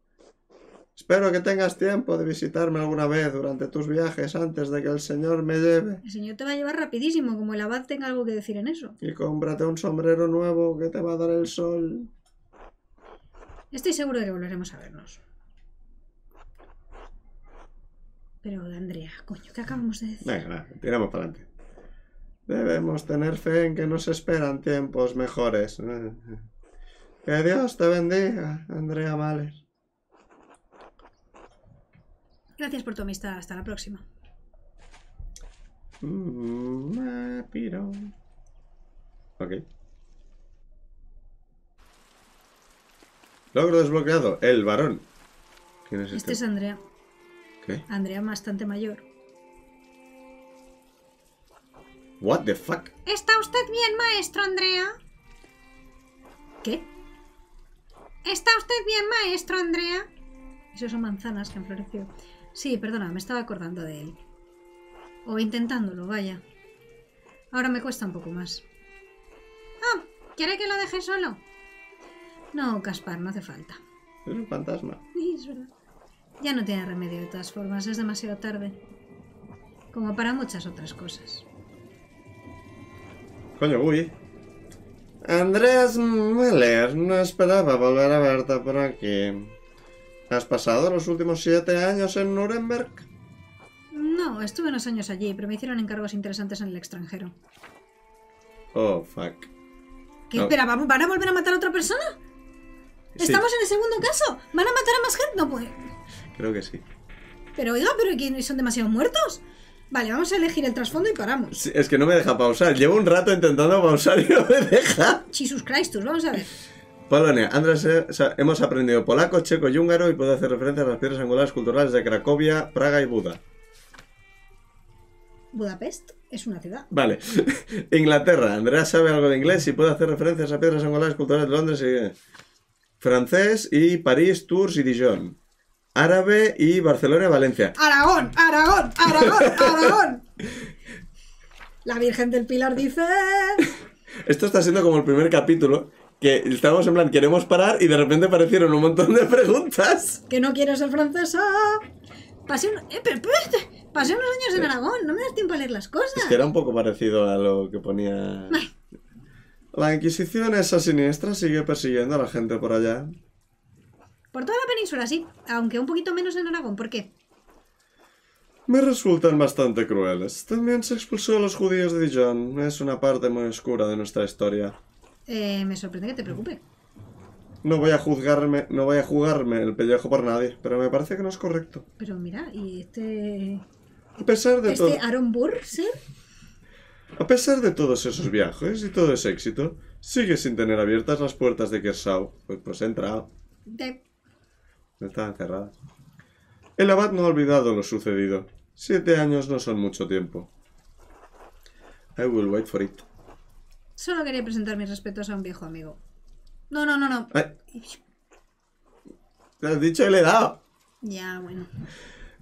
Espero que tengas tiempo de visitarme alguna vez durante tus viajes antes de que el señor me lleve. El señor te va a llevar rapidísimo, como el abad tenga algo que decir en eso. Y cómprate un sombrero nuevo que te va a dar el sol. Estoy seguro de que volveremos a vernos. Pero Andrea, coño, ¿qué acabamos de decir? Venga, tiramos para adelante. Debemos tener fe en que nos esperan tiempos mejores. Que Dios te bendiga, Andrea Males. Gracias por tu amistad. Hasta la próxima. Mm, piro. Ok. Logro desbloqueado. El varón. ¿Quién es este? Este es Andrea. Andrea bastante mayor. What the fuck? ¿Está usted bien, maestro Andrea? ¿Qué? ¿Está usted bien, maestro Andrea? Esos son manzanas que han florecido. Sí, perdona, me estaba acordando de él. O intentándolo, vaya. Ahora me cuesta un poco más. Ah, ¿quiere que lo deje solo? No, Caspar, no hace falta. Es un fantasma. Sí, es verdad. Ya no tiene remedio de todas formas, es demasiado tarde. Como para muchas otras cosas. Coño, uy. Andreas Meller, no esperaba volver a verte por aquí. ¿Has pasado los últimos siete años en Nuremberg? No, estuve unos años allí, pero me hicieron encargos interesantes en el extranjero. Oh, fuck. ¿Qué? Espera, ¿van a volver a matar a otra persona? ¿Estamos en el segundo caso? ¿Van a matar a más gente? No puede creo que sí. Pero oiga, pero ¿quién son demasiado muertos? Vale, vamos a elegir el trasfondo y paramos. es que no me deja pausar. Llevo un rato intentando pausar y no me deja. Jesus vamos a ver. Polonia. Andrés, eh, hemos aprendido polaco, checo y húngaro y puedo hacer referencias a las piedras angulares culturales de Cracovia, Praga y Buda. Budapest es una ciudad. Vale. Inglaterra. Andrea sabe algo de inglés y puede hacer referencias a piedras angulares culturales de Londres y... Eh, francés y París, Tours y Dijon árabe y Barcelona, Valencia. Aragón, Aragón, Aragón, Aragón. La Virgen del Pilar dice... Esto está siendo como el primer capítulo que estábamos en plan, queremos parar y de repente aparecieron un montón de preguntas. Que no quiero ser francesa. Pasé, eh, unos años en Aragón, no me das tiempo a leer las cosas. Es que era un poco parecido a lo que ponía... La Inquisición esa siniestra sigue persiguiendo a la gente por allá. Por toda la península, sí. Aunque un poquito menos en Aragón. ¿Por qué? Me resultan bastante crueles. También se expulsó a los judíos de Dijon. Es una parte muy oscura de nuestra historia. Eh, me sorprende que te preocupe. No voy a juzgarme, no voy a jugarme el pellejo por nadie, pero me parece que no es correcto. Pero mira, y este. A pesar de ¿Este Aaron Burr, ¿sí? A pesar de todos esos viajes y todo ese éxito, sigue sin tener abiertas las puertas de Kersau. Pues, pues entra. De... Está estaba encerrada. El abad no ha olvidado lo sucedido. Siete años no son mucho tiempo. I will wait for it. Solo quería presentar mis respetos a un viejo amigo. No, no, no, no. Te has dicho y le he Ya, bueno.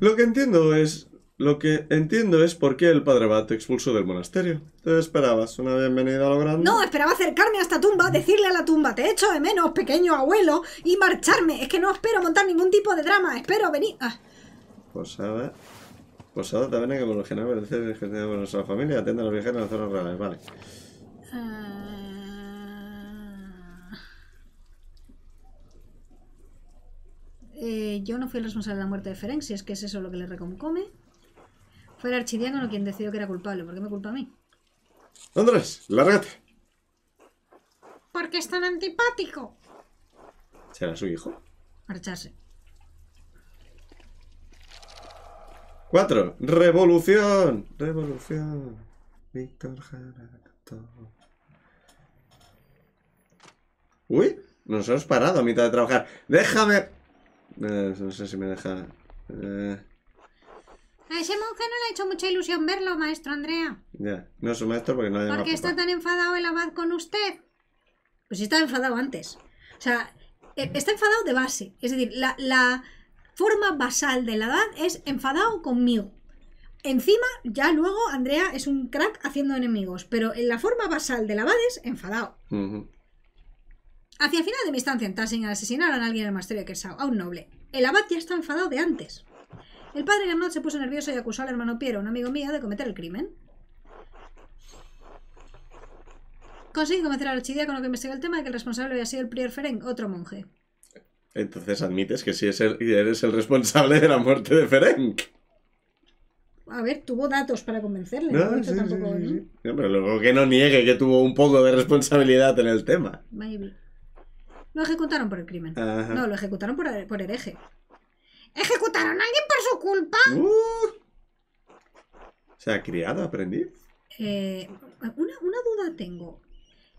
Lo que entiendo es lo que entiendo es por qué el padre Bat te expulsó del monasterio. Te esperabas una bienvenida a lo grande. No, esperaba acercarme a esta tumba, decirle a la tumba, te echo de menos, pequeño abuelo, y marcharme. Es que no espero montar ningún tipo de drama, espero venir. Ah. Posada. Pues Posada pues también hay que evolucionar, ver el de nuestra familia, atender a los viajeros en las zonas reales, vale. Ah. Eh, yo no fui el responsable de la muerte de Ferenc, si es que es eso lo que le recomcome... Fue el archidiácono quien decidió que era culpable. ¿Por qué me culpa a mí? Andrés, lárgate. ¿Por qué es tan antipático? ¿Será su hijo? Marcharse. Cuatro. Revolución. Revolución. Víctor Jarato. Uy, nos hemos parado a mitad de trabajar. Déjame. Eh, no sé si me deja. Eh, a ese monje no le ha hecho mucha ilusión verlo, maestro Andrea. Ya, no es un maestro porque no le ¿Por qué está tan enfadado el abad con usted? Pues está enfadado antes. O sea, eh, está enfadado de base. Es decir, la, forma basal del abad es enfadado conmigo. Encima, ya luego Andrea es un crack haciendo enemigos, pero en la forma basal del abad es enfadado. Hacia el final de mi estancia en Tassin, asesinaron a alguien en el monasterio de Kersau, a un noble. El abad ya está enfadado de antes. El padre Gernot se puso nervioso y acusó al hermano Piero, un amigo mío, de cometer el crimen. Conseguí convencer al lo que investigó el tema de que el responsable había sido el prior Ferenc, otro monje. Entonces admites que sí es eres el responsable de la muerte de Ferenc. A ver, tuvo datos para convencerle. No, ah, pero luego que no niegue que tuvo un poco de responsabilidad en el tema. Lo ejecutaron por el crimen. No, lo ejecutaron por, por hereje. ¿Ejecutaron a alguien por su culpa? O uh. ¿Se ha criado, aprendiz? Eh, una, duda tengo.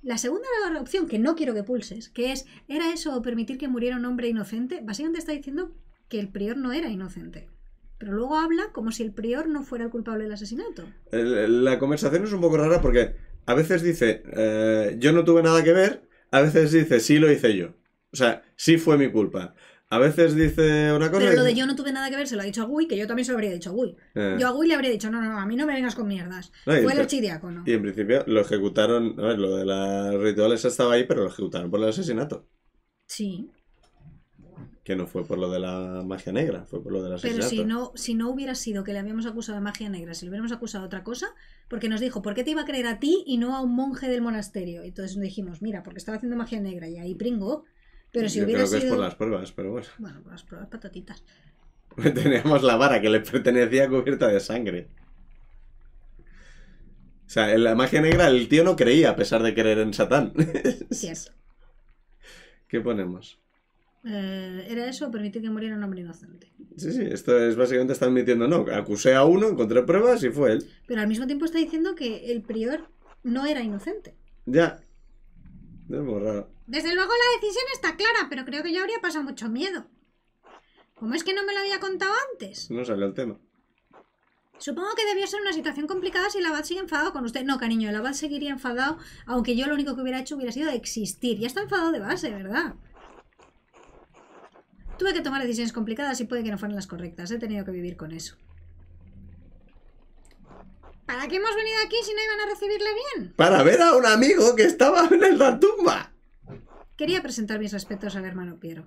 La segunda opción que no quiero que pulses, que es, ¿era eso permitir que muriera un hombre inocente? Básicamente está diciendo que el prior no era inocente. Pero luego habla como si el prior no fuera el culpable del asesinato. La conversación es un poco rara porque a veces dice, eh, yo no tuve nada que ver, a veces dice, sí lo hice yo. O sea, sí fue mi culpa. A veces dice una cosa. Pero lo de yo no tuve nada que ver se lo ha dicho a Gui, que yo también se lo habría dicho a Gui. Eh. Yo a Gui le habría dicho, no, no, a mí no me vengas con mierdas. Fue el archidiácono. Y en principio lo ejecutaron, a ver, lo de los rituales estaba ahí, pero lo ejecutaron por el asesinato. Sí. Que no fue por lo de la magia negra, fue por lo de la Pero si no, si no hubiera sido que le habíamos acusado de magia negra, si le hubiéramos acusado de otra cosa, porque nos dijo, ¿por qué te iba a creer a ti y no a un monje del monasterio? Entonces nos dijimos, mira, porque estaba haciendo magia negra y ahí pringo, pero si hubiera creo que es por las pruebas, pero bueno. Bueno, por las pruebas patatitas. Teníamos la vara que le pertenecía cubierta de sangre. O sea, en la magia negra el tío no creía a pesar de creer en Satán. Cierto. ¿Qué ponemos? Eh, era eso, permitir que muriera un hombre inocente. Sí, sí, esto es básicamente está admitiendo, no, acusé a uno, encontré pruebas y fue él. Pero al mismo tiempo está diciendo que el prior no era inocente. Ya. Es muy raro. Desde luego la decisión está clara, pero creo que yo habría pasado mucho miedo. ¿Cómo es que no me lo había contado antes? No salió el tema. Supongo que debió ser una situación complicada si el abad sigue enfadado con usted. No, cariño, el abad seguiría enfadado, aunque yo lo único que hubiera hecho hubiera sido existir. Ya está enfadado de base, ¿verdad? Tuve que tomar decisiones complicadas y puede que no fueran las correctas. He tenido que vivir con eso. ¿Para qué hemos venido aquí si no iban a recibirle bien? Para ver a un amigo que estaba en la tumba. Quería presentar mis respetos al hermano Piero.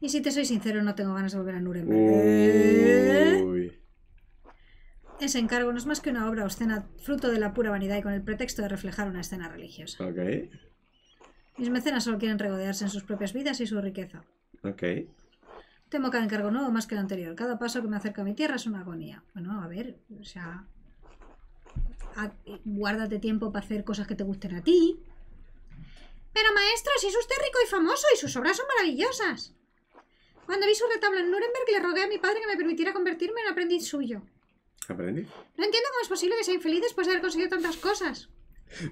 Y si te soy sincero, no tengo ganas de volver a Nuremberg. Ese encargo no es más que una obra o escena fruto de la pura vanidad y con el pretexto de reflejar una escena religiosa. Ok. Mis mecenas solo quieren regodearse en sus propias vidas y su riqueza. Ok. Temo cada encargo nuevo más que el anterior. Cada paso que me acerca a mi tierra es una agonía. Bueno, a ver, o sea. guárdate tiempo para hacer cosas que te gusten a ti. Pero maestro, si es usted rico y famoso y sus obras son maravillosas. Cuando vi su retablo en Nuremberg, le rogué a mi padre que me permitiera convertirme en aprendiz suyo. ¿Aprendiz? No entiendo cómo es posible que sea infeliz después de haber conseguido tantas cosas.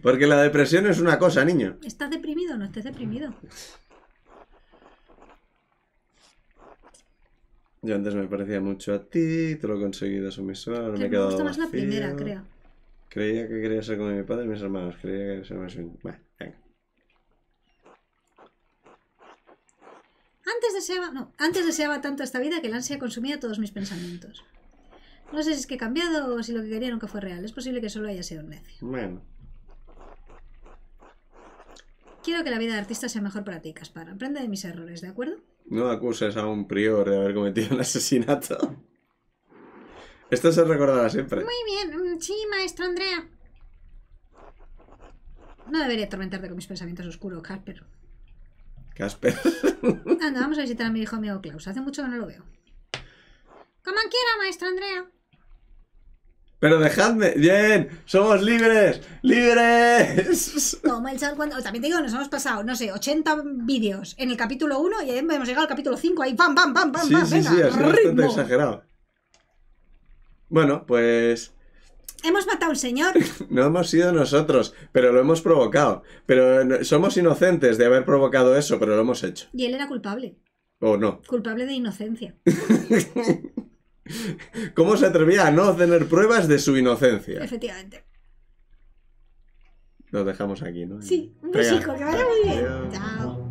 Porque la depresión es una cosa, niño. ¿Estás deprimido? No estés deprimido. Yo antes me parecía mucho a ti, te lo he conseguido, sumisor, me he quedado. más la primera, creo. Creía que quería ser como mi padre y mis hermanos. Creía que quería más. Bueno. Antes deseaba, no, antes deseaba tanto esta vida que el ansia consumía todos mis pensamientos. No sé si es que he cambiado o si lo que quería que fue real. Es posible que solo haya sido un necio. Bueno. Quiero que la vida de artista sea mejor para ti, Caspar. Aprende de mis errores, ¿de acuerdo? No acuses a un prior de haber cometido un asesinato. Esto se recordará siempre. Muy bien. Mm, sí, maestro Andrea. No debería atormentarte con mis pensamientos oscuros, Casper. Anda, vamos a visitar a mi hijo amigo Klaus. Hace mucho que no lo veo. Como quiera, maestro Andrea. Pero dejadme, bien, somos libres, libres. el cuando... También te digo, nos hemos pasado, no sé, 80 vídeos en el capítulo 1 y hemos llegado al capítulo 5, ahí bam bam pam, pam, sí, sí, exagerado. Bueno, pues Hemos matado al señor. no hemos sido nosotros, pero lo hemos provocado. Pero eh, somos inocentes de haber provocado eso, pero lo hemos hecho. Y él era culpable. ¿O no? Culpable de inocencia. ¿Cómo se atrevía a no tener pruebas de su inocencia? Efectivamente. Nos dejamos aquí, ¿no? Sí, un besico, que vaya muy bien. Chao.